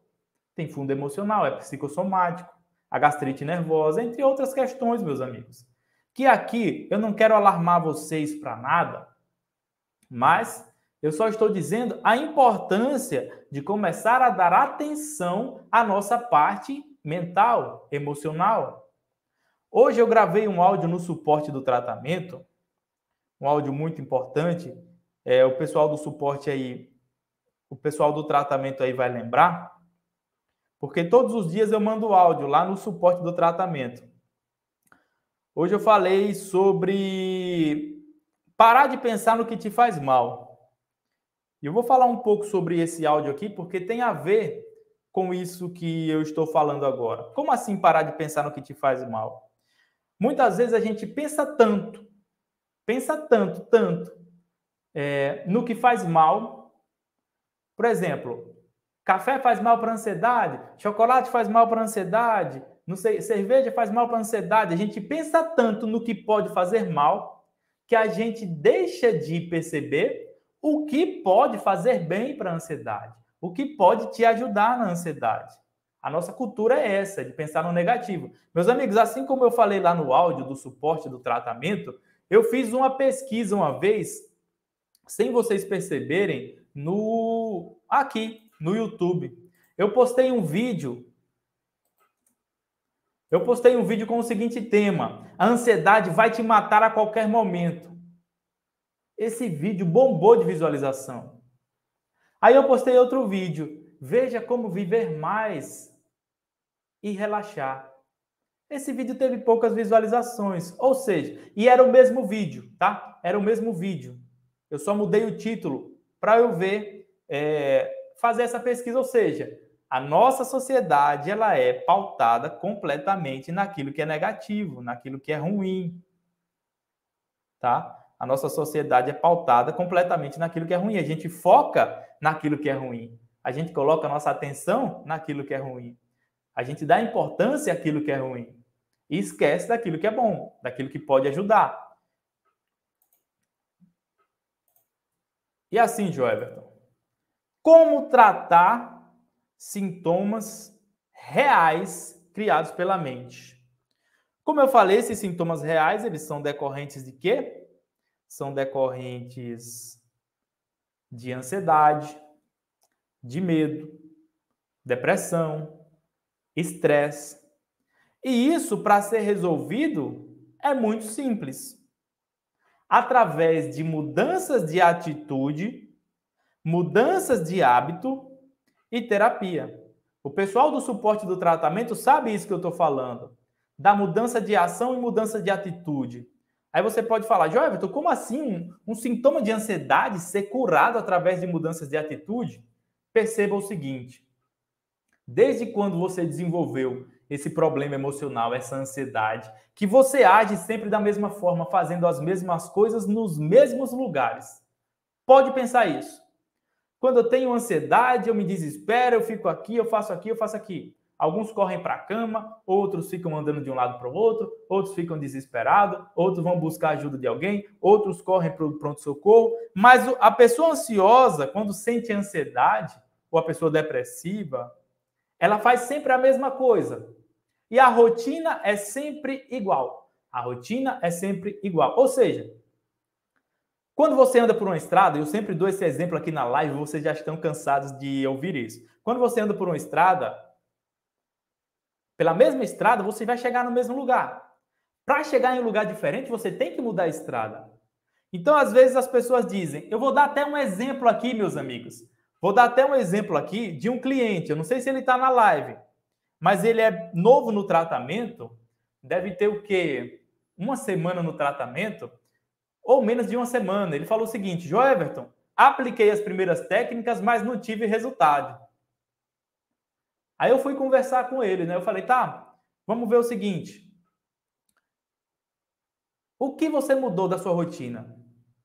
Tem fundo emocional, é psicossomático, a gastrite nervosa, entre outras questões, meus amigos. Que aqui eu não quero alarmar vocês para nada, mas eu só estou dizendo a importância de começar a dar atenção à nossa parte mental, emocional. Hoje eu gravei um áudio no suporte do tratamento, um áudio muito importante. É, o pessoal do suporte aí, o pessoal do tratamento aí vai lembrar, porque todos os dias eu mando áudio lá no suporte do tratamento. Hoje eu falei sobre parar de pensar no que te faz mal. E eu vou falar um pouco sobre esse áudio aqui, porque tem a ver com isso que eu estou falando agora. Como assim parar de pensar no que te faz mal? Muitas vezes a gente pensa tanto, pensa tanto, tanto é, no que faz mal. Por exemplo, café faz mal para a ansiedade, chocolate faz mal para a ansiedade, não sei, cerveja faz mal para a ansiedade. A gente pensa tanto no que pode fazer mal que a gente deixa de perceber o que pode fazer bem para a ansiedade, o que pode te ajudar na ansiedade. A nossa cultura é essa, de pensar no negativo. Meus amigos, assim como eu falei lá no áudio do suporte do tratamento, eu fiz uma pesquisa uma vez, sem vocês perceberem, no aqui no YouTube. Eu postei um vídeo eu postei um vídeo com o seguinte tema: a ansiedade vai te matar a qualquer momento. Esse vídeo bombou de visualização. Aí eu postei outro vídeo: veja como viver mais e relaxar. Esse vídeo teve poucas visualizações, ou seja, e era o mesmo vídeo, tá? Era o mesmo vídeo. Eu só mudei o título para eu ver, é, fazer essa pesquisa, ou seja, a nossa sociedade ela é pautada completamente naquilo que é negativo, naquilo que é ruim, tá? A nossa sociedade é pautada completamente naquilo que é ruim. A gente foca naquilo que é ruim. A gente coloca a nossa atenção naquilo que é ruim. A gente dá importância àquilo que é ruim e esquece daquilo que é bom, daquilo que pode ajudar. E assim, Joe Everton, como tratar sintomas reais criados pela mente. Como eu falei, esses sintomas reais, eles são decorrentes de quê? São decorrentes de ansiedade, de medo, depressão, estresse. E isso, para ser resolvido, é muito simples. Através de mudanças de atitude, mudanças de hábito e terapia. O pessoal do suporte do tratamento sabe isso que eu estou falando, da mudança de ação e mudança de atitude. Aí você pode falar, "Jovem, como assim um sintoma de ansiedade ser curado através de mudanças de atitude? Perceba o seguinte: desde quando você desenvolveu esse problema emocional, essa ansiedade, que você age sempre da mesma forma, fazendo as mesmas coisas nos mesmos lugares. Pode pensar isso. Quando eu tenho ansiedade, eu me desespero, eu fico aqui, eu faço aqui, eu faço aqui. Alguns correm para a cama, outros ficam andando de um lado para o outro, outros ficam desesperados, outros vão buscar ajuda de alguém, outros correm para o pronto-socorro. Mas a pessoa ansiosa, quando sente ansiedade, ou a pessoa depressiva, ela faz sempre a mesma coisa. E a rotina é sempre igual. A rotina é sempre igual. Ou seja, quando você anda por uma estrada, eu sempre dou esse exemplo aqui na live, vocês já estão cansados de ouvir isso. Quando você anda por uma estrada, pela mesma estrada, você vai chegar no mesmo lugar. Para chegar em um lugar diferente, você tem que mudar a estrada. Então, às vezes as pessoas dizem, eu vou dar até um exemplo aqui, meus amigos. Vou dar até um exemplo aqui de um cliente, eu não sei se ele está na live, mas ele é novo no tratamento, deve ter o quê? Uma semana no tratamento ou menos de uma semana. Ele falou o seguinte: João Everton, apliquei as primeiras técnicas, mas não tive resultado. Aí eu fui conversar com ele, né? Eu falei, tá, vamos ver o seguinte. O que você mudou da sua rotina?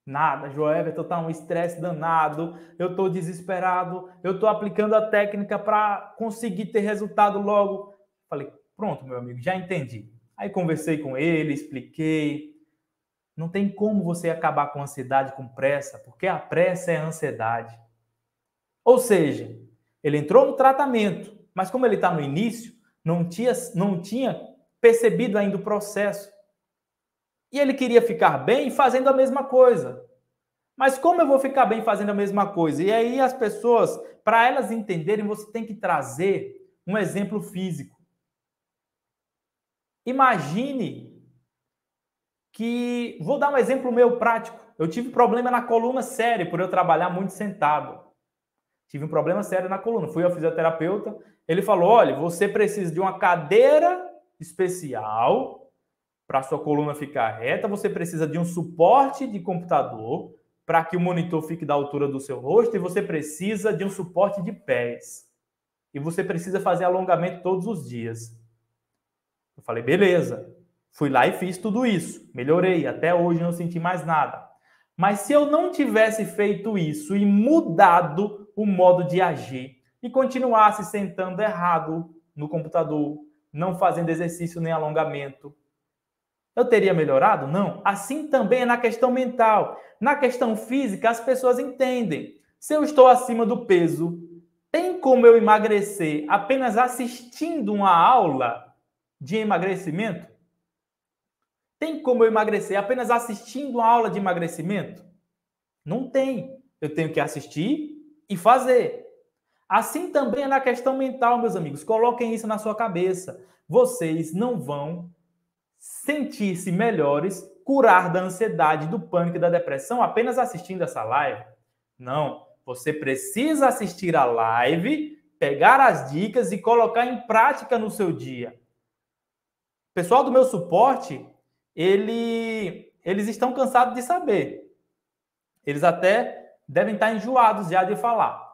Nada, João Everton, tá um estresse danado, eu tô desesperado, eu tô aplicando a técnica para conseguir ter resultado logo. Falei, pronto, meu amigo, já entendi. Aí conversei com ele, expliquei, não tem como você acabar com ansiedade com pressa, porque a pressa é a ansiedade. Ou seja, ele entrou no tratamento, mas como ele está no início, não tinha, não tinha percebido ainda o processo. E ele queria ficar bem fazendo a mesma coisa. Mas como eu vou ficar bem fazendo a mesma coisa? E aí as pessoas, para elas entenderem, você tem que trazer um exemplo físico. Imagine que vou dar um exemplo meu prático. Eu tive problema na coluna sério por eu trabalhar muito sentado. Tive um problema sério na coluna. Fui ao fisioterapeuta, ele falou: "Olha, você precisa de uma cadeira especial para sua coluna ficar reta, você precisa de um suporte de computador para que o monitor fique da altura do seu rosto e você precisa de um suporte de pés. E você precisa fazer alongamento todos os dias." Eu falei: "Beleza." Fui lá e fiz tudo isso. Melhorei, até hoje não senti mais nada. Mas se eu não tivesse feito isso e mudado o modo de agir e continuasse sentando errado no computador, não fazendo exercício nem alongamento, eu teria melhorado? Não. Assim também é na questão mental. Na questão física, as pessoas entendem. Se eu estou acima do peso, tem como eu emagrecer apenas assistindo uma aula de emagrecimento? Tem como eu emagrecer apenas assistindo uma aula de emagrecimento? Não tem. Eu tenho que assistir e fazer. Assim também é na questão mental, meus amigos. Coloquem isso na sua cabeça. Vocês não vão sentir-se melhores, curar da ansiedade, do pânico e da depressão apenas assistindo essa live. Não. Você precisa assistir a live, pegar as dicas e colocar em prática no seu dia. Pessoal do meu suporte, ele, eles estão cansados de saber. Eles até devem estar enjoados já de falar.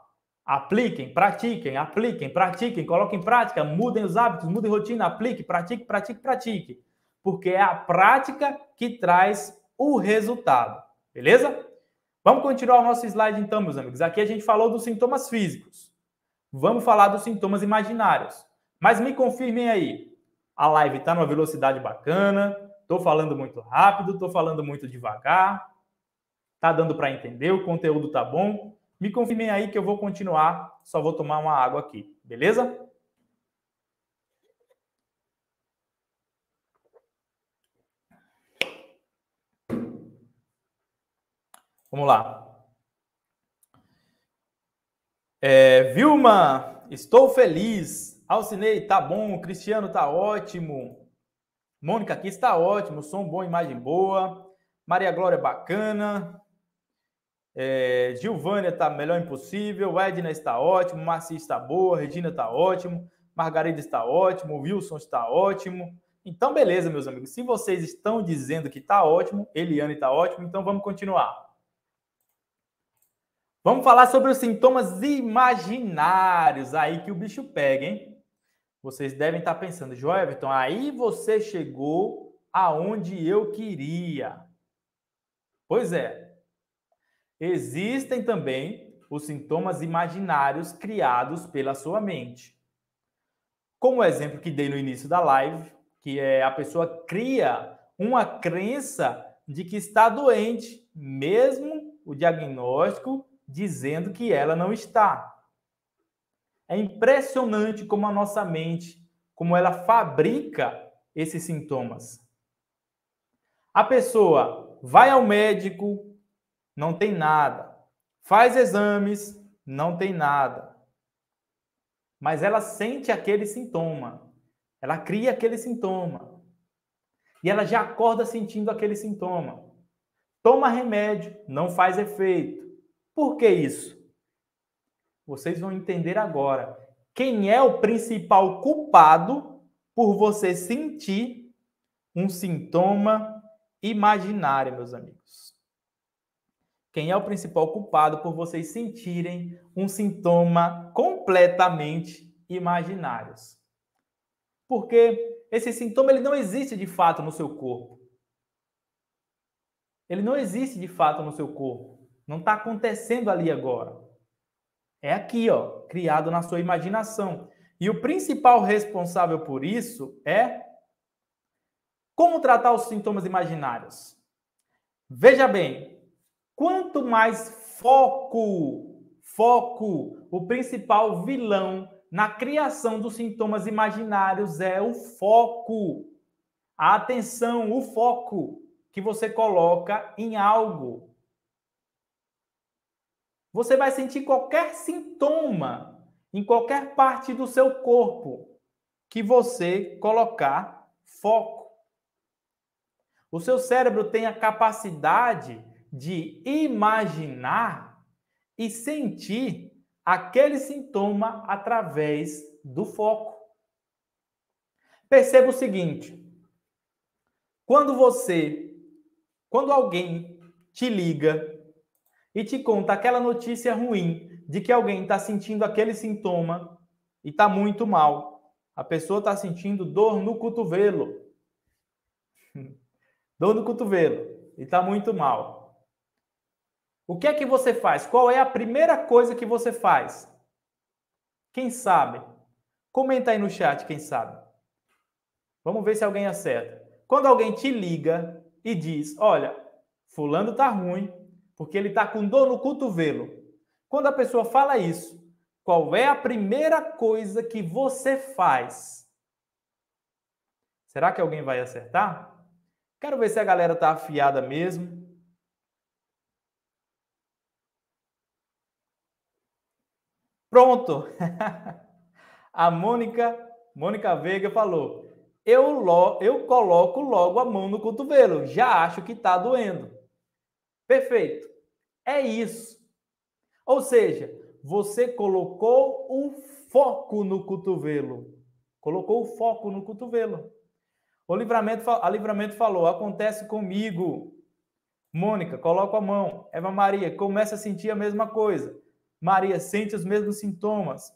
Apliquem, pratiquem, apliquem, pratiquem, coloquem em prática, mudem os hábitos, mudem rotina, aplique, pratique, pratique, pratique. Porque é a prática que traz o resultado. Beleza? Vamos continuar o nosso slide então, meus amigos. Aqui a gente falou dos sintomas físicos. Vamos falar dos sintomas imaginários. Mas me confirmem aí. A live está numa velocidade bacana, Estou falando muito rápido, estou falando muito devagar. Tá dando para entender? O conteúdo tá bom? Me confirmem aí que eu vou continuar. Só vou tomar uma água aqui, beleza? Vamos lá. É, Vilma, estou feliz. Alcinei, tá bom. Cristiano, tá ótimo. Mônica aqui está ótimo, som bom, imagem boa. Maria Glória é bacana. É, Gilvânia está melhor impossível. Edna está ótimo. Marci está boa. Regina está ótimo. Margarida está ótimo. Wilson está ótimo. Então, beleza, meus amigos. Se vocês estão dizendo que está ótimo, Eliane está ótimo, então vamos continuar. Vamos falar sobre os sintomas imaginários aí que o bicho pega, hein? vocês devem estar pensando, Everton, aí você chegou aonde eu queria. Pois é. Existem também os sintomas imaginários criados pela sua mente. Como o exemplo que dei no início da live, que é a pessoa cria uma crença de que está doente, mesmo o diagnóstico dizendo que ela não está. É impressionante como a nossa mente, como ela fabrica esses sintomas. A pessoa vai ao médico, não tem nada. Faz exames, não tem nada. Mas ela sente aquele sintoma. Ela cria aquele sintoma. E ela já acorda sentindo aquele sintoma. Toma remédio, não faz efeito. Por que isso? Vocês vão entender agora quem é o principal culpado por você sentir um sintoma imaginário, meus amigos. Quem é o principal culpado por vocês sentirem um sintoma completamente imaginários? Porque esse sintoma ele não existe de fato no seu corpo. Ele não existe de fato no seu corpo. Não está acontecendo ali agora. É aqui, ó, criado na sua imaginação. E o principal responsável por isso é como tratar os sintomas imaginários. Veja bem, quanto mais foco, foco, o principal vilão na criação dos sintomas imaginários é o foco. A atenção, o foco que você coloca em algo. Você vai sentir qualquer sintoma em qualquer parte do seu corpo que você colocar foco. O seu cérebro tem a capacidade de imaginar e sentir aquele sintoma através do foco. Perceba o seguinte: quando você, quando alguém te liga e te conta aquela notícia ruim de que alguém está sentindo aquele sintoma e está muito mal. A pessoa está sentindo dor no cotovelo. dor no cotovelo e está muito mal. O que é que você faz? Qual é a primeira coisa que você faz? Quem sabe? Comenta aí no chat, quem sabe. Vamos ver se alguém acerta. Quando alguém te liga e diz: Olha, Fulano tá ruim, porque ele está com dor no cotovelo. Quando a pessoa fala isso, qual é a primeira coisa que você faz? Será que alguém vai acertar? Quero ver se a galera está afiada mesmo. Pronto. a Mônica, Mônica Veiga falou: eu, lo, eu coloco logo a mão no cotovelo, já acho que está doendo. Perfeito. É isso. Ou seja, você colocou um foco no cotovelo. Colocou o foco no cotovelo. O livramento, a livramento falou: acontece comigo. Mônica, coloca a mão. Eva Maria, começa a sentir a mesma coisa. Maria, sente os mesmos sintomas.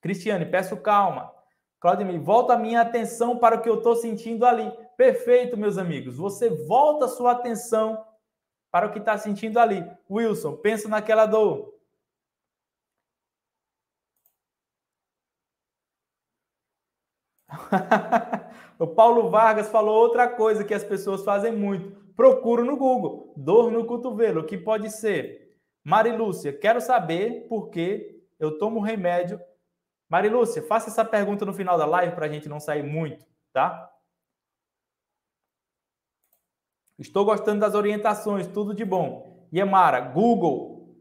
Cristiane, peço calma. Claudemir, volta a minha atenção para o que eu estou sentindo ali. Perfeito, meus amigos. Você volta a sua atenção para o que está sentindo ali. Wilson, pensa naquela dor. o Paulo Vargas falou outra coisa que as pessoas fazem muito. Procuro no Google, dor no cotovelo, o que pode ser? Marilúcia, quero saber por que eu tomo remédio. Marilúcia, faça essa pergunta no final da live para a gente não sair muito, tá? Estou gostando das orientações, tudo de bom. Yamara, Google.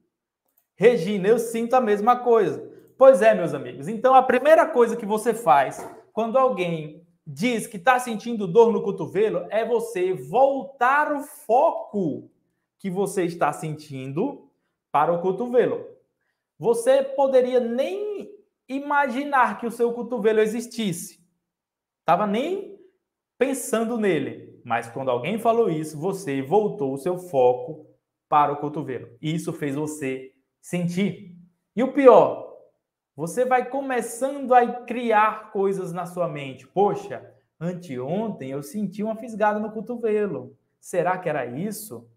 Regina, eu sinto a mesma coisa. Pois é, meus amigos. Então, a primeira coisa que você faz quando alguém diz que está sentindo dor no cotovelo é você voltar o foco que você está sentindo para o cotovelo. Você poderia nem imaginar que o seu cotovelo existisse. Estava nem pensando nele. Mas quando alguém falou isso, você voltou o seu foco para o cotovelo. E isso fez você sentir. E o pior, você vai começando a criar coisas na sua mente. Poxa, anteontem eu senti uma fisgada no cotovelo. Será que era isso?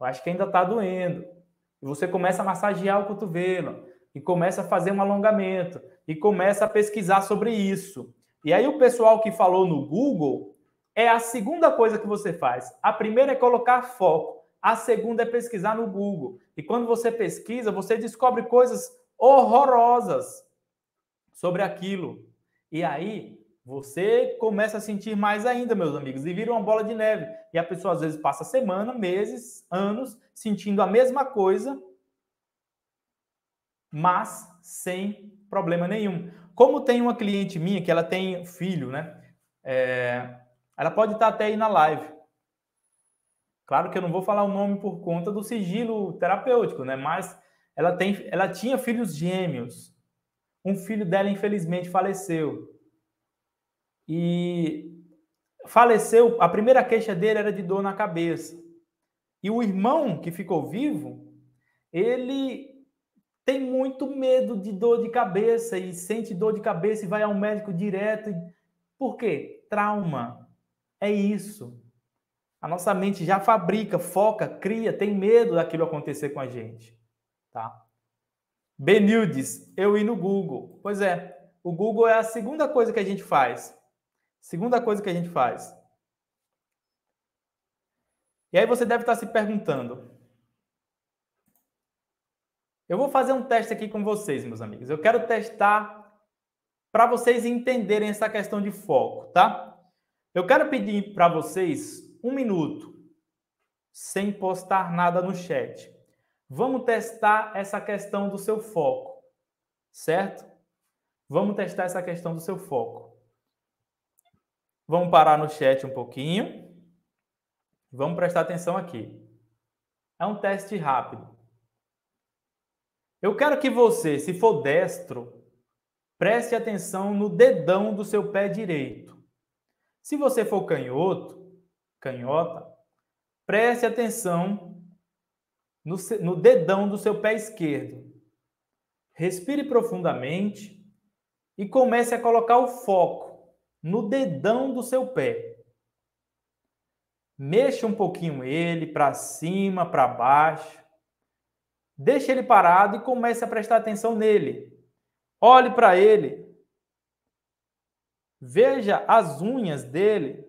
Eu acho que ainda está doendo. E você começa a massagear o cotovelo e começa a fazer um alongamento e começa a pesquisar sobre isso. E aí o pessoal que falou no Google é a segunda coisa que você faz. A primeira é colocar foco, a segunda é pesquisar no Google. E quando você pesquisa, você descobre coisas horrorosas sobre aquilo. E aí você começa a sentir mais ainda, meus amigos, e vira uma bola de neve. E a pessoa às vezes passa semana, meses, anos sentindo a mesma coisa, mas sem problema nenhum. Como tem uma cliente minha que ela tem filho, né? É, ela pode estar até aí na live. Claro que eu não vou falar o nome por conta do sigilo terapêutico, né? Mas ela, tem, ela tinha filhos gêmeos. Um filho dela, infelizmente, faleceu. E faleceu, a primeira queixa dele era de dor na cabeça. E o irmão que ficou vivo, ele tem muito medo de dor de cabeça e sente dor de cabeça e vai ao médico direto. Por quê? Trauma. É isso. A nossa mente já fabrica, foca, cria, tem medo daquilo acontecer com a gente. Tá? Benildes, eu ir no Google. Pois é, o Google é a segunda coisa que a gente faz. Segunda coisa que a gente faz. E aí você deve estar se perguntando. Eu vou fazer um teste aqui com vocês, meus amigos. Eu quero testar para vocês entenderem essa questão de foco, tá? Eu quero pedir para vocês um minuto sem postar nada no chat. Vamos testar essa questão do seu foco, certo? Vamos testar essa questão do seu foco. Vamos parar no chat um pouquinho. Vamos prestar atenção aqui. É um teste rápido. Eu quero que você, se for destro, preste atenção no dedão do seu pé direito. Se você for canhoto, canhota, preste atenção no, no dedão do seu pé esquerdo. Respire profundamente e comece a colocar o foco no dedão do seu pé. Mexa um pouquinho ele para cima, para baixo. Deixe ele parado e comece a prestar atenção nele. Olhe para ele, Veja as unhas dele,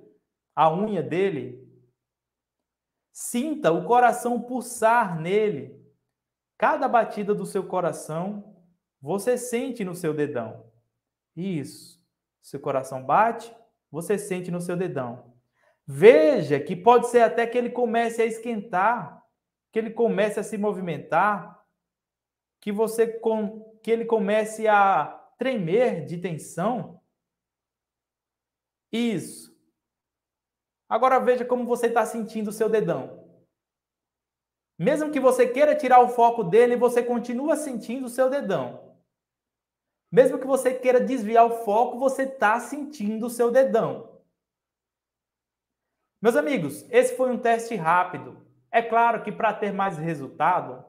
a unha dele. Sinta o coração pulsar nele. Cada batida do seu coração, você sente no seu dedão. Isso. Seu coração bate, você sente no seu dedão. Veja que pode ser até que ele comece a esquentar, que ele comece a se movimentar, que você que ele comece a tremer de tensão isso. Agora veja como você está sentindo o seu dedão. Mesmo que você queira tirar o foco dele, você continua sentindo o seu dedão. Mesmo que você queira desviar o foco, você está sentindo o seu dedão. Meus amigos, esse foi um teste rápido. É claro que para ter mais resultado,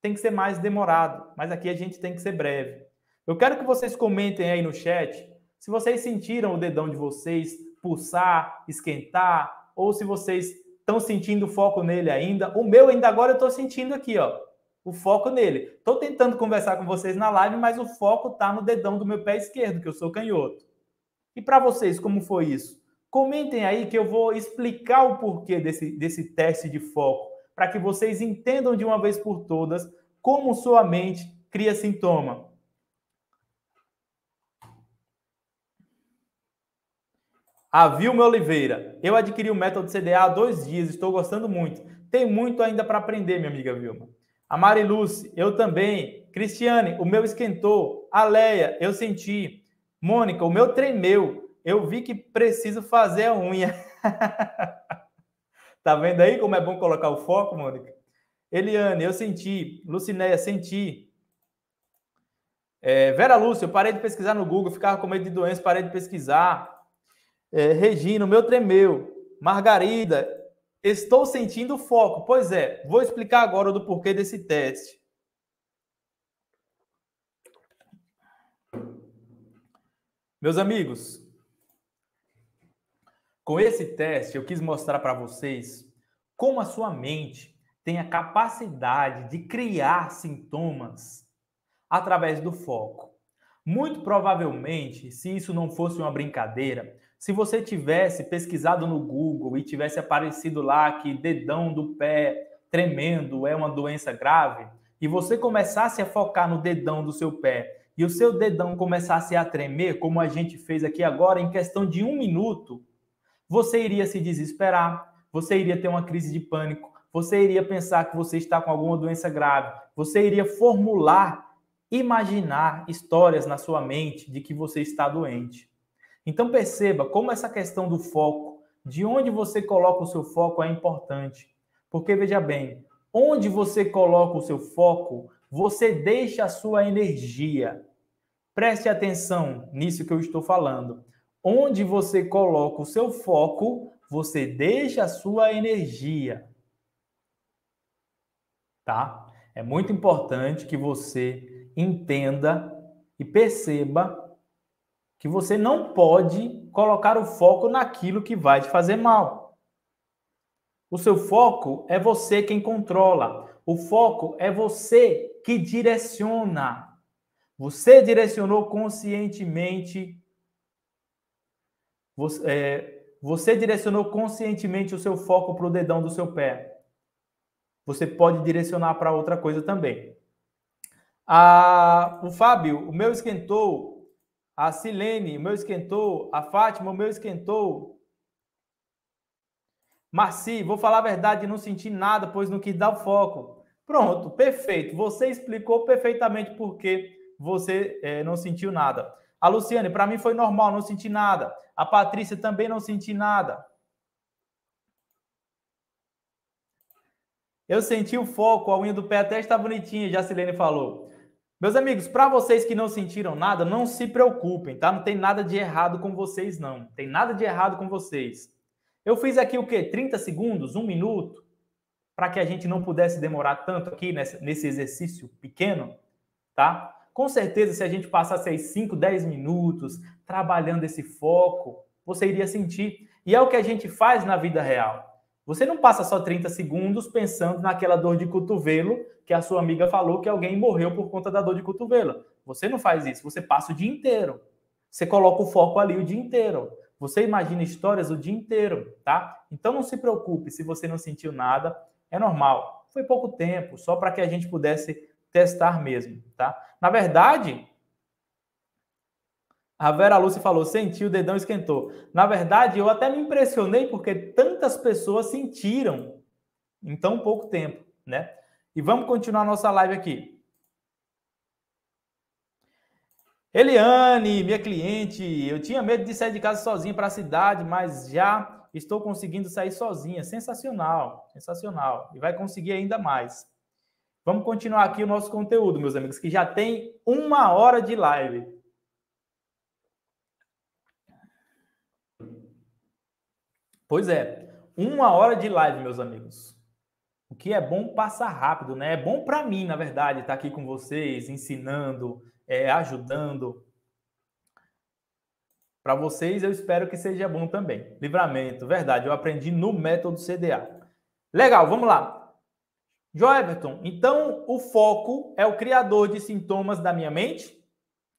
tem que ser mais demorado, mas aqui a gente tem que ser breve. Eu quero que vocês comentem aí no chat se vocês sentiram o dedão de vocês pulsar, esquentar, ou se vocês estão sentindo foco nele ainda, o meu ainda agora eu estou sentindo aqui, ó, o foco nele. Estou tentando conversar com vocês na live, mas o foco está no dedão do meu pé esquerdo, que eu sou canhoto. E para vocês, como foi isso? Comentem aí que eu vou explicar o porquê desse, desse teste de foco, para que vocês entendam de uma vez por todas como sua mente cria sintoma. A Vilma Oliveira, eu adquiri o método CDA há dois dias, estou gostando muito. Tem muito ainda para aprender, minha amiga Vilma. A Mari Lúcia, eu também. Cristiane, o meu esquentou. A Leia, eu senti. Mônica, o meu tremeu. Eu vi que preciso fazer a unha. tá vendo aí como é bom colocar o foco, Mônica? Eliane, eu senti. Lucinéia, senti. É, Vera Lúcia, eu parei de pesquisar no Google, ficava com medo de doença, parei de pesquisar. É, Regina, o meu tremeu. Margarida, estou sentindo foco. Pois é, vou explicar agora do porquê desse teste. Meus amigos, com esse teste eu quis mostrar para vocês como a sua mente tem a capacidade de criar sintomas através do foco. Muito provavelmente, se isso não fosse uma brincadeira, se você tivesse pesquisado no Google e tivesse aparecido lá que dedão do pé tremendo é uma doença grave, e você começasse a focar no dedão do seu pé e o seu dedão começasse a tremer, como a gente fez aqui agora, em questão de um minuto, você iria se desesperar, você iria ter uma crise de pânico, você iria pensar que você está com alguma doença grave, você iria formular, imaginar histórias na sua mente de que você está doente. Então perceba como essa questão do foco, de onde você coloca o seu foco é importante. Porque veja bem, onde você coloca o seu foco, você deixa a sua energia. Preste atenção nisso que eu estou falando. Onde você coloca o seu foco, você deixa a sua energia. Tá? É muito importante que você entenda e perceba que você não pode colocar o foco naquilo que vai te fazer mal. O seu foco é você quem controla. O foco é você que direciona. Você direcionou conscientemente. Você, é, você direcionou conscientemente o seu foco para o dedão do seu pé. Você pode direcionar para outra coisa também. Ah, o Fábio, o meu esquentou a Silene, meu esquentou. A Fátima, meu esquentou. Marci, vou falar a verdade, não senti nada, pois não quis dar o foco. Pronto, perfeito. Você explicou perfeitamente por que você é, não sentiu nada. A Luciane, para mim foi normal, não senti nada. A Patrícia também não senti nada. Eu senti o foco, a unha do pé até está bonitinha, já a Silene falou. Meus amigos, para vocês que não sentiram nada, não se preocupem, tá? Não tem nada de errado com vocês, não. não tem nada de errado com vocês. Eu fiz aqui o quê? 30 segundos, um minuto, para que a gente não pudesse demorar tanto aqui nesse exercício pequeno, tá? Com certeza, se a gente passasse aí 5, 10 minutos trabalhando esse foco, você iria sentir. E é o que a gente faz na vida real. Você não passa só 30 segundos pensando naquela dor de cotovelo que a sua amiga falou que alguém morreu por conta da dor de cotovelo. Você não faz isso, você passa o dia inteiro. Você coloca o foco ali o dia inteiro. Você imagina histórias o dia inteiro, tá? Então não se preocupe se você não sentiu nada, é normal. Foi pouco tempo, só para que a gente pudesse testar mesmo, tá? Na verdade, a Vera Lúcia falou: senti, o dedão esquentou. Na verdade, eu até me impressionei porque tantas pessoas sentiram em tão pouco tempo, né? E vamos continuar nossa live aqui. Eliane, minha cliente, eu tinha medo de sair de casa sozinha para a cidade, mas já estou conseguindo sair sozinha. Sensacional, sensacional. E vai conseguir ainda mais. Vamos continuar aqui o nosso conteúdo, meus amigos, que já tem uma hora de live. Pois é, uma hora de live, meus amigos. O que é bom passar rápido, né? É bom para mim, na verdade, estar tá aqui com vocês, ensinando, é, ajudando. Para vocês, eu espero que seja bom também. Livramento, verdade, eu aprendi no método CDA. Legal, vamos lá. Joe Everton, então o foco é o criador de sintomas da minha mente?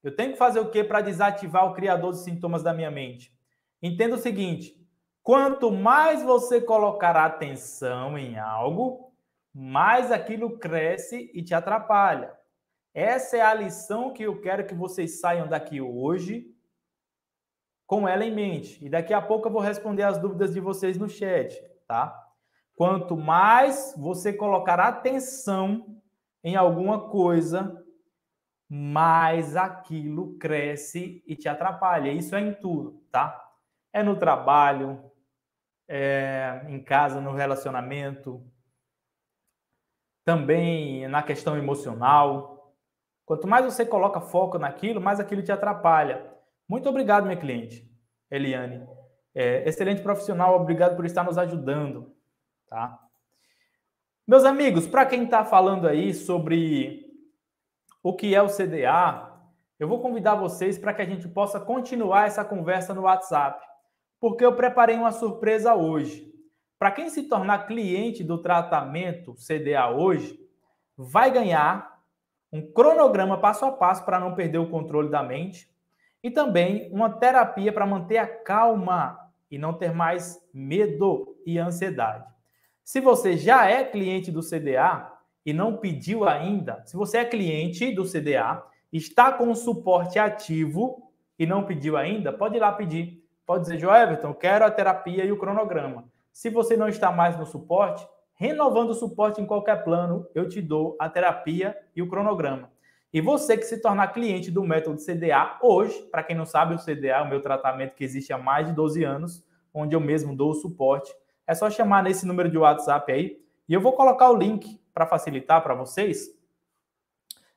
Eu tenho que fazer o que para desativar o criador de sintomas da minha mente? Entenda o seguinte: Quanto mais você colocar atenção em algo, mais aquilo cresce e te atrapalha. Essa é a lição que eu quero que vocês saiam daqui hoje com ela em mente. E daqui a pouco eu vou responder as dúvidas de vocês no chat, tá? Quanto mais você colocar atenção em alguma coisa, mais aquilo cresce e te atrapalha. Isso é em tudo, tá? É no trabalho, é, em casa, no relacionamento, também na questão emocional. Quanto mais você coloca foco naquilo, mais aquilo te atrapalha. Muito obrigado, minha cliente, Eliane. É, excelente profissional, obrigado por estar nos ajudando. Tá? Meus amigos, para quem está falando aí sobre o que é o CDA, eu vou convidar vocês para que a gente possa continuar essa conversa no WhatsApp porque eu preparei uma surpresa hoje. Para quem se tornar cliente do tratamento CDA hoje, vai ganhar um cronograma passo a passo para não perder o controle da mente e também uma terapia para manter a calma e não ter mais medo e ansiedade. Se você já é cliente do CDA e não pediu ainda, se você é cliente do CDA, está com o suporte ativo e não pediu ainda, pode ir lá pedir. Pode dizer, Joe Everton, quero a terapia e o cronograma. Se você não está mais no suporte, renovando o suporte em qualquer plano, eu te dou a terapia e o cronograma. E você que se tornar cliente do método CDA hoje, para quem não sabe, o CDA é o meu tratamento que existe há mais de 12 anos, onde eu mesmo dou o suporte. É só chamar nesse número de WhatsApp aí e eu vou colocar o link para facilitar para vocês.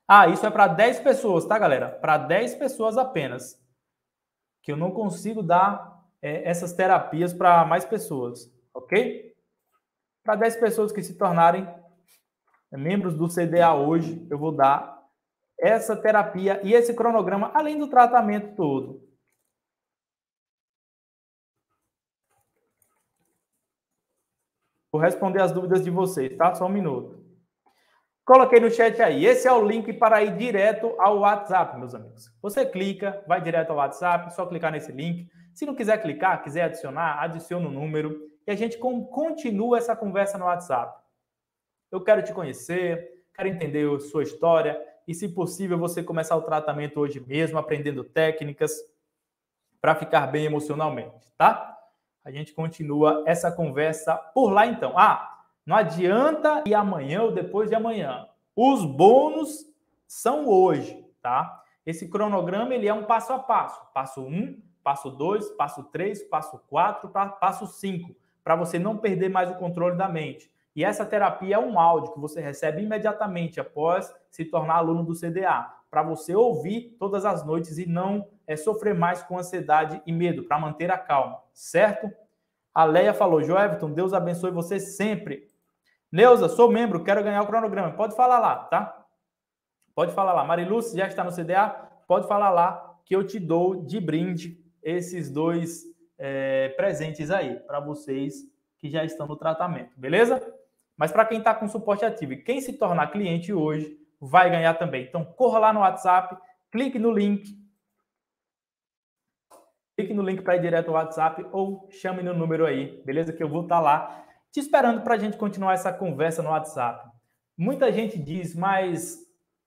Ah, isso é para 10 pessoas, tá, galera? Para 10 pessoas apenas que eu não consigo dar é, essas terapias para mais pessoas, ok? Para 10 pessoas que se tornarem é, membros do CDA hoje, eu vou dar essa terapia e esse cronograma, além do tratamento todo. Vou responder as dúvidas de vocês, tá? Só um minuto. Coloquei no chat aí. Esse é o link para ir direto ao WhatsApp, meus amigos. Você clica, vai direto ao WhatsApp, só clicar nesse link. Se não quiser clicar, quiser adicionar, adiciona o número e a gente continua essa conversa no WhatsApp. Eu quero te conhecer, quero entender a sua história e, se possível, você começar o tratamento hoje mesmo, aprendendo técnicas para ficar bem emocionalmente, tá? A gente continua essa conversa por lá então. Ah, não adianta e amanhã ou depois de amanhã. Os bônus são hoje, tá? Esse cronograma ele é um passo a passo. Passo 1, passo 2, passo 3, passo 4, passo 5, para você não perder mais o controle da mente. E essa terapia é um áudio que você recebe imediatamente após se tornar aluno do CDA, para você ouvir todas as noites e não é, sofrer mais com ansiedade e medo, para manter a calma, certo? A Leia falou: Everton, Deus abençoe você sempre. Neuza, sou membro, quero ganhar o cronograma. Pode falar lá, tá? Pode falar lá. Mariluz, já está no CDA? Pode falar lá que eu te dou de brinde esses dois é, presentes aí para vocês que já estão no tratamento, beleza? Mas para quem está com suporte ativo e quem se tornar cliente hoje vai ganhar também. Então corra lá no WhatsApp, clique no link, clique no link para ir direto ao WhatsApp ou chame no número aí, beleza? Que eu vou estar tá lá te esperando para a gente continuar essa conversa no WhatsApp. Muita gente diz, mas,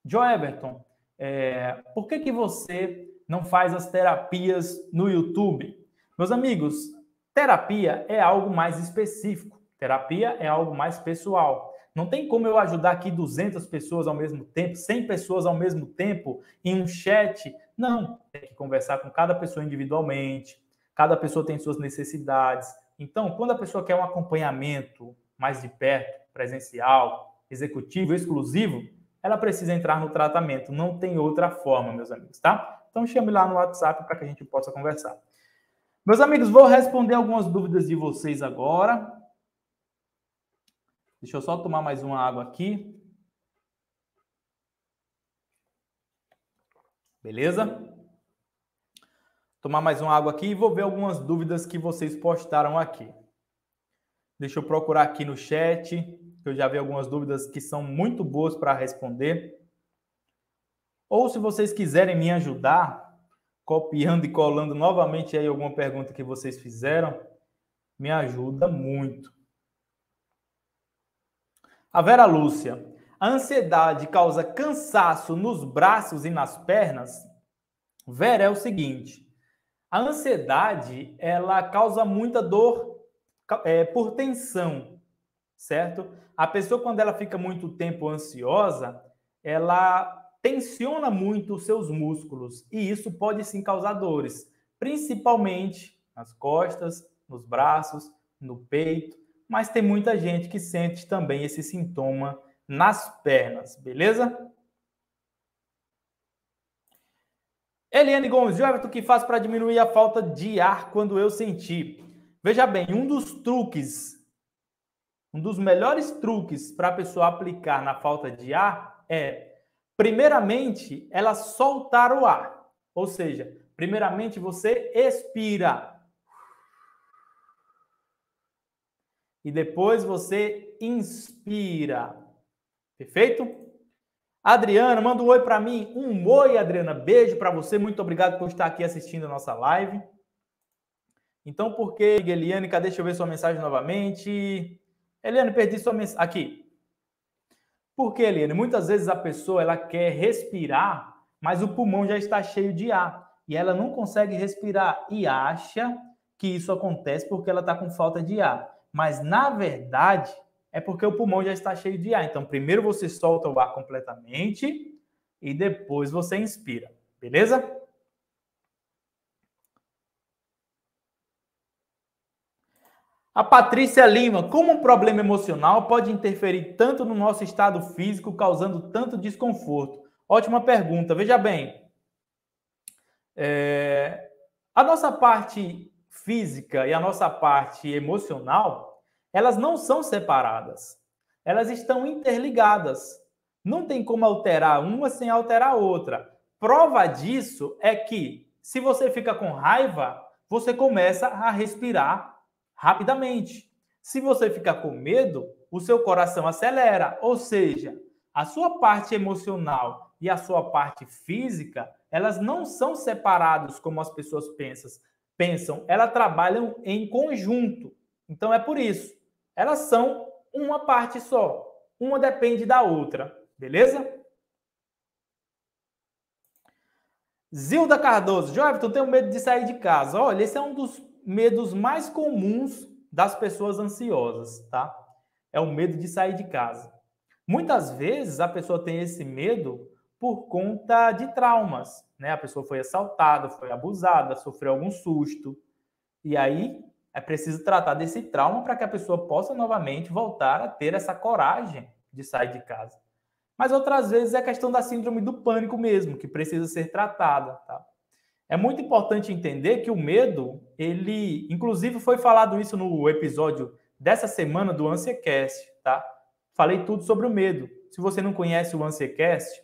Joe Everton, é, por que, que você não faz as terapias no YouTube? Meus amigos, terapia é algo mais específico, terapia é algo mais pessoal. Não tem como eu ajudar aqui 200 pessoas ao mesmo tempo, 100 pessoas ao mesmo tempo em um chat. Não, tem que conversar com cada pessoa individualmente, cada pessoa tem suas necessidades, então, quando a pessoa quer um acompanhamento mais de perto, presencial, executivo, exclusivo, ela precisa entrar no tratamento. Não tem outra forma, meus amigos, tá? Então chame lá no WhatsApp para que a gente possa conversar. Meus amigos, vou responder algumas dúvidas de vocês agora. Deixa eu só tomar mais uma água aqui. Beleza? tomar mais uma água aqui e vou ver algumas dúvidas que vocês postaram aqui. Deixa eu procurar aqui no chat, que eu já vi algumas dúvidas que são muito boas para responder. Ou se vocês quiserem me ajudar, copiando e colando novamente aí alguma pergunta que vocês fizeram, me ajuda muito. A Vera Lúcia, a ansiedade causa cansaço nos braços e nas pernas? Vera, é o seguinte, a ansiedade, ela causa muita dor é, por tensão, certo? A pessoa, quando ela fica muito tempo ansiosa, ela tensiona muito os seus músculos e isso pode sim causar dores, principalmente nas costas, nos braços, no peito, mas tem muita gente que sente também esse sintoma nas pernas, beleza? Eliane Gomes, Everton, o que faz para diminuir a falta de ar quando eu senti? Veja bem, um dos truques, um dos melhores truques para a pessoa aplicar na falta de ar é, primeiramente, ela soltar o ar. Ou seja, primeiramente você expira. E depois você inspira. Perfeito? Adriana, manda um oi para mim. Um oi, Adriana. Beijo para você. Muito obrigado por estar aqui assistindo a nossa live. Então, por que, Eliane? Deixa eu ver sua mensagem novamente. Eliane, perdi sua mensagem. Aqui. Por que, Eliane? Muitas vezes a pessoa ela quer respirar, mas o pulmão já está cheio de ar. E ela não consegue respirar e acha que isso acontece porque ela está com falta de ar. Mas, na verdade, é porque o pulmão já está cheio de ar. Então, primeiro você solta o ar completamente e depois você inspira, beleza? A Patrícia Lima, como um problema emocional pode interferir tanto no nosso estado físico, causando tanto desconforto? Ótima pergunta. Veja bem, é... a nossa parte física e a nossa parte emocional elas não são separadas. Elas estão interligadas. Não tem como alterar uma sem alterar a outra. Prova disso é que, se você fica com raiva, você começa a respirar rapidamente. Se você fica com medo, o seu coração acelera, ou seja, a sua parte emocional e a sua parte física, elas não são separadas como as pessoas pensam. Pensam, elas trabalham em conjunto. Então é por isso elas são uma parte só. Uma depende da outra, beleza? Zilda Cardoso, Joelton, tenho medo de sair de casa. Olha, esse é um dos medos mais comuns das pessoas ansiosas, tá? É o medo de sair de casa. Muitas vezes a pessoa tem esse medo por conta de traumas, né? A pessoa foi assaltada, foi abusada, sofreu algum susto. E aí é preciso tratar desse trauma para que a pessoa possa novamente voltar a ter essa coragem de sair de casa. Mas outras vezes é a questão da síndrome do pânico mesmo, que precisa ser tratada. Tá? É muito importante entender que o medo, ele, inclusive, foi falado isso no episódio dessa semana do Ansecast. tá? Falei tudo sobre o medo. Se você não conhece o Ansecast,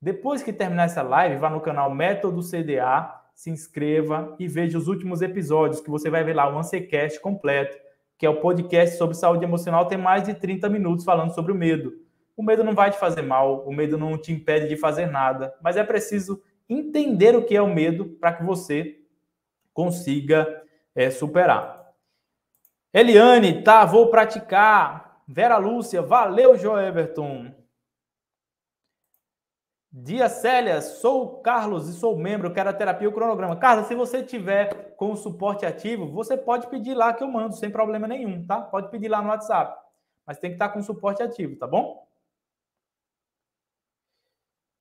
depois que terminar essa live, vá no canal Método CDA se inscreva e veja os últimos episódios, que você vai ver lá o Ansecast completo, que é o podcast sobre saúde emocional, tem mais de 30 minutos falando sobre o medo. O medo não vai te fazer mal, o medo não te impede de fazer nada, mas é preciso entender o que é o medo para que você consiga é, superar. Eliane, tá, vou praticar. Vera Lúcia, valeu, Joe Everton. Dia Célia, sou o Carlos e sou membro, quero a terapia e o cronograma. Carlos, se você tiver com o suporte ativo, você pode pedir lá que eu mando, sem problema nenhum, tá? Pode pedir lá no WhatsApp. Mas tem que estar com o suporte ativo, tá bom?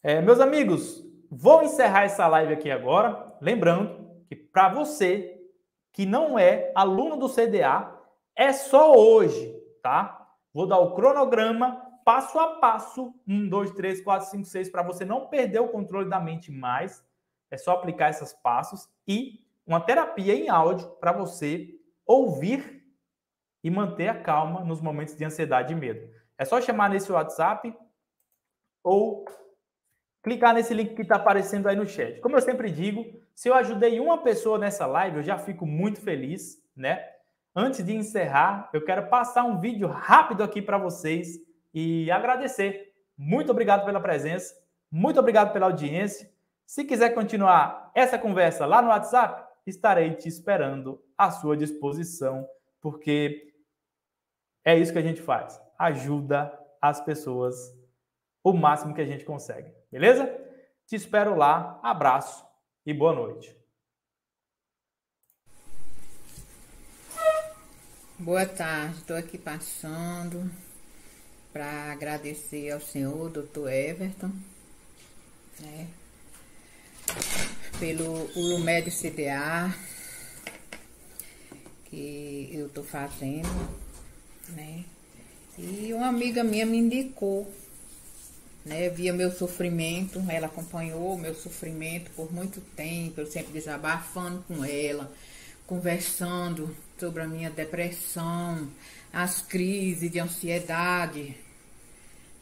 É, meus amigos, vou encerrar essa live aqui agora. Lembrando que para você que não é aluno do CDA, é só hoje, tá? Vou dar o cronograma passo a passo, um, dois, três, quatro, cinco, seis, para você não perder o controle da mente mais. É só aplicar esses passos e uma terapia em áudio para você ouvir e manter a calma nos momentos de ansiedade e medo. É só chamar nesse WhatsApp ou clicar nesse link que está aparecendo aí no chat. Como eu sempre digo, se eu ajudei uma pessoa nessa live, eu já fico muito feliz, né? Antes de encerrar, eu quero passar um vídeo rápido aqui para vocês e agradecer. Muito obrigado pela presença, muito obrigado pela audiência. Se quiser continuar essa conversa lá no WhatsApp, estarei te esperando à sua disposição, porque é isso que a gente faz. Ajuda as pessoas o máximo que a gente consegue. Beleza? Te espero lá. Abraço e boa noite. Boa tarde, estou aqui passando para agradecer ao senhor doutor Everton, né, pelo Ulumed CDA que eu estou fazendo, né? E uma amiga minha me indicou, né? Via meu sofrimento, ela acompanhou o meu sofrimento por muito tempo, eu sempre desabafando com ela, conversando sobre a minha depressão, as crises de ansiedade,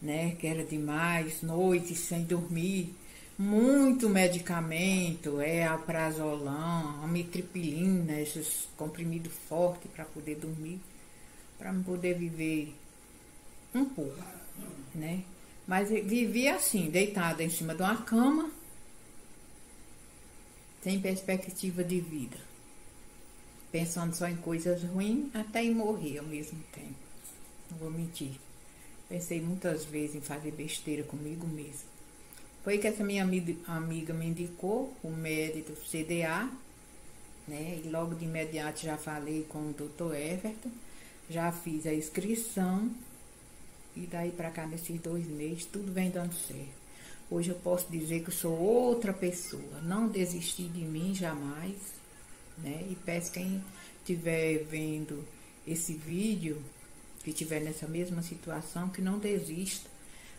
né? Que era demais, noites sem dormir, muito medicamento, é a a amitripilina, esses comprimidos fortes para poder dormir, para poder viver um pouco, né? Mas vivia assim, deitada em cima de uma cama, sem perspectiva de vida, pensando só em coisas ruins, até em morrer ao mesmo tempo. Não vou mentir. Pensei muitas vezes em fazer besteira comigo mesmo Foi que essa minha amiga me indicou o médico CDA, né? E logo de imediato já falei com o doutor Everton, já fiz a inscrição e daí para cá nesses dois meses tudo vem dando certo. Hoje eu posso dizer que eu sou outra pessoa, não desisti de mim jamais, né? E peço quem estiver vendo esse vídeo que estiver nessa mesma situação, que não desista.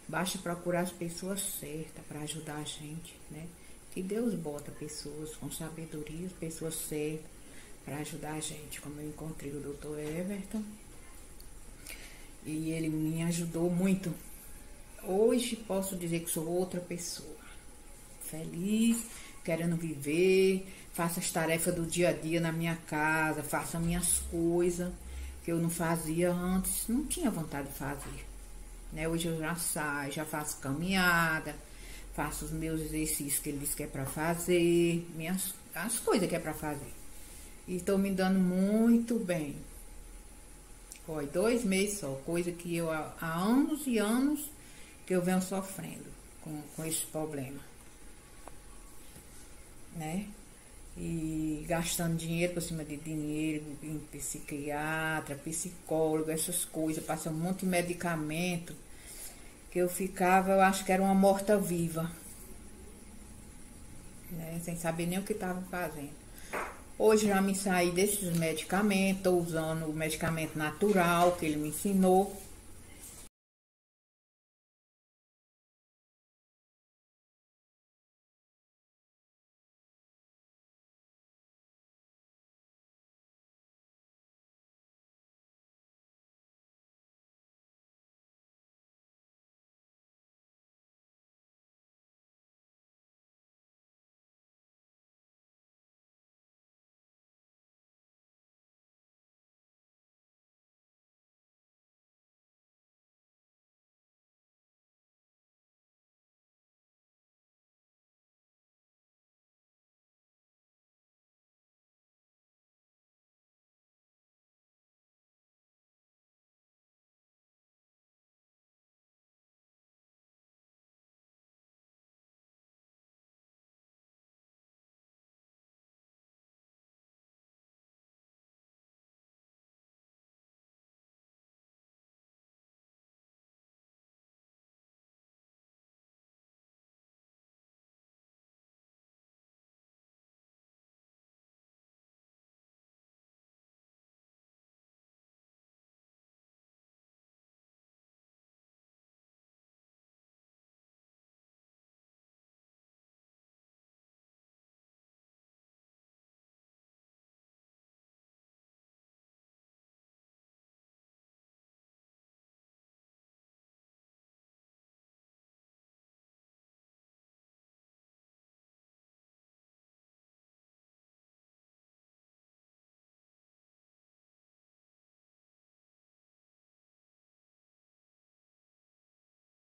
Basta procurar as pessoas certas para ajudar a gente, né? Que Deus bota pessoas com sabedoria, pessoas certas para ajudar a gente, como eu encontrei o doutor Everton. E ele me ajudou muito. Hoje posso dizer que sou outra pessoa. Feliz, querendo viver, faço as tarefas do dia a dia na minha casa, faço as minhas coisas que eu não fazia antes, não tinha vontade de fazer. Né? Hoje eu já saio, já faço caminhada, faço os meus exercícios que ele diz que é para fazer, minhas, as coisas que é para fazer. E estou me dando muito bem. Foi dois meses só, coisa que eu há, anos e anos que eu venho sofrendo com, com esse problema. Né? e gastando dinheiro por cima de dinheiro, em psiquiatra, psicólogo, essas coisas, passando um monte de medicamento, que eu ficava, eu acho que era uma morta-viva, né? sem saber nem o que estava fazendo. Hoje já me saí desses medicamentos, estou usando o medicamento natural que ele me ensinou.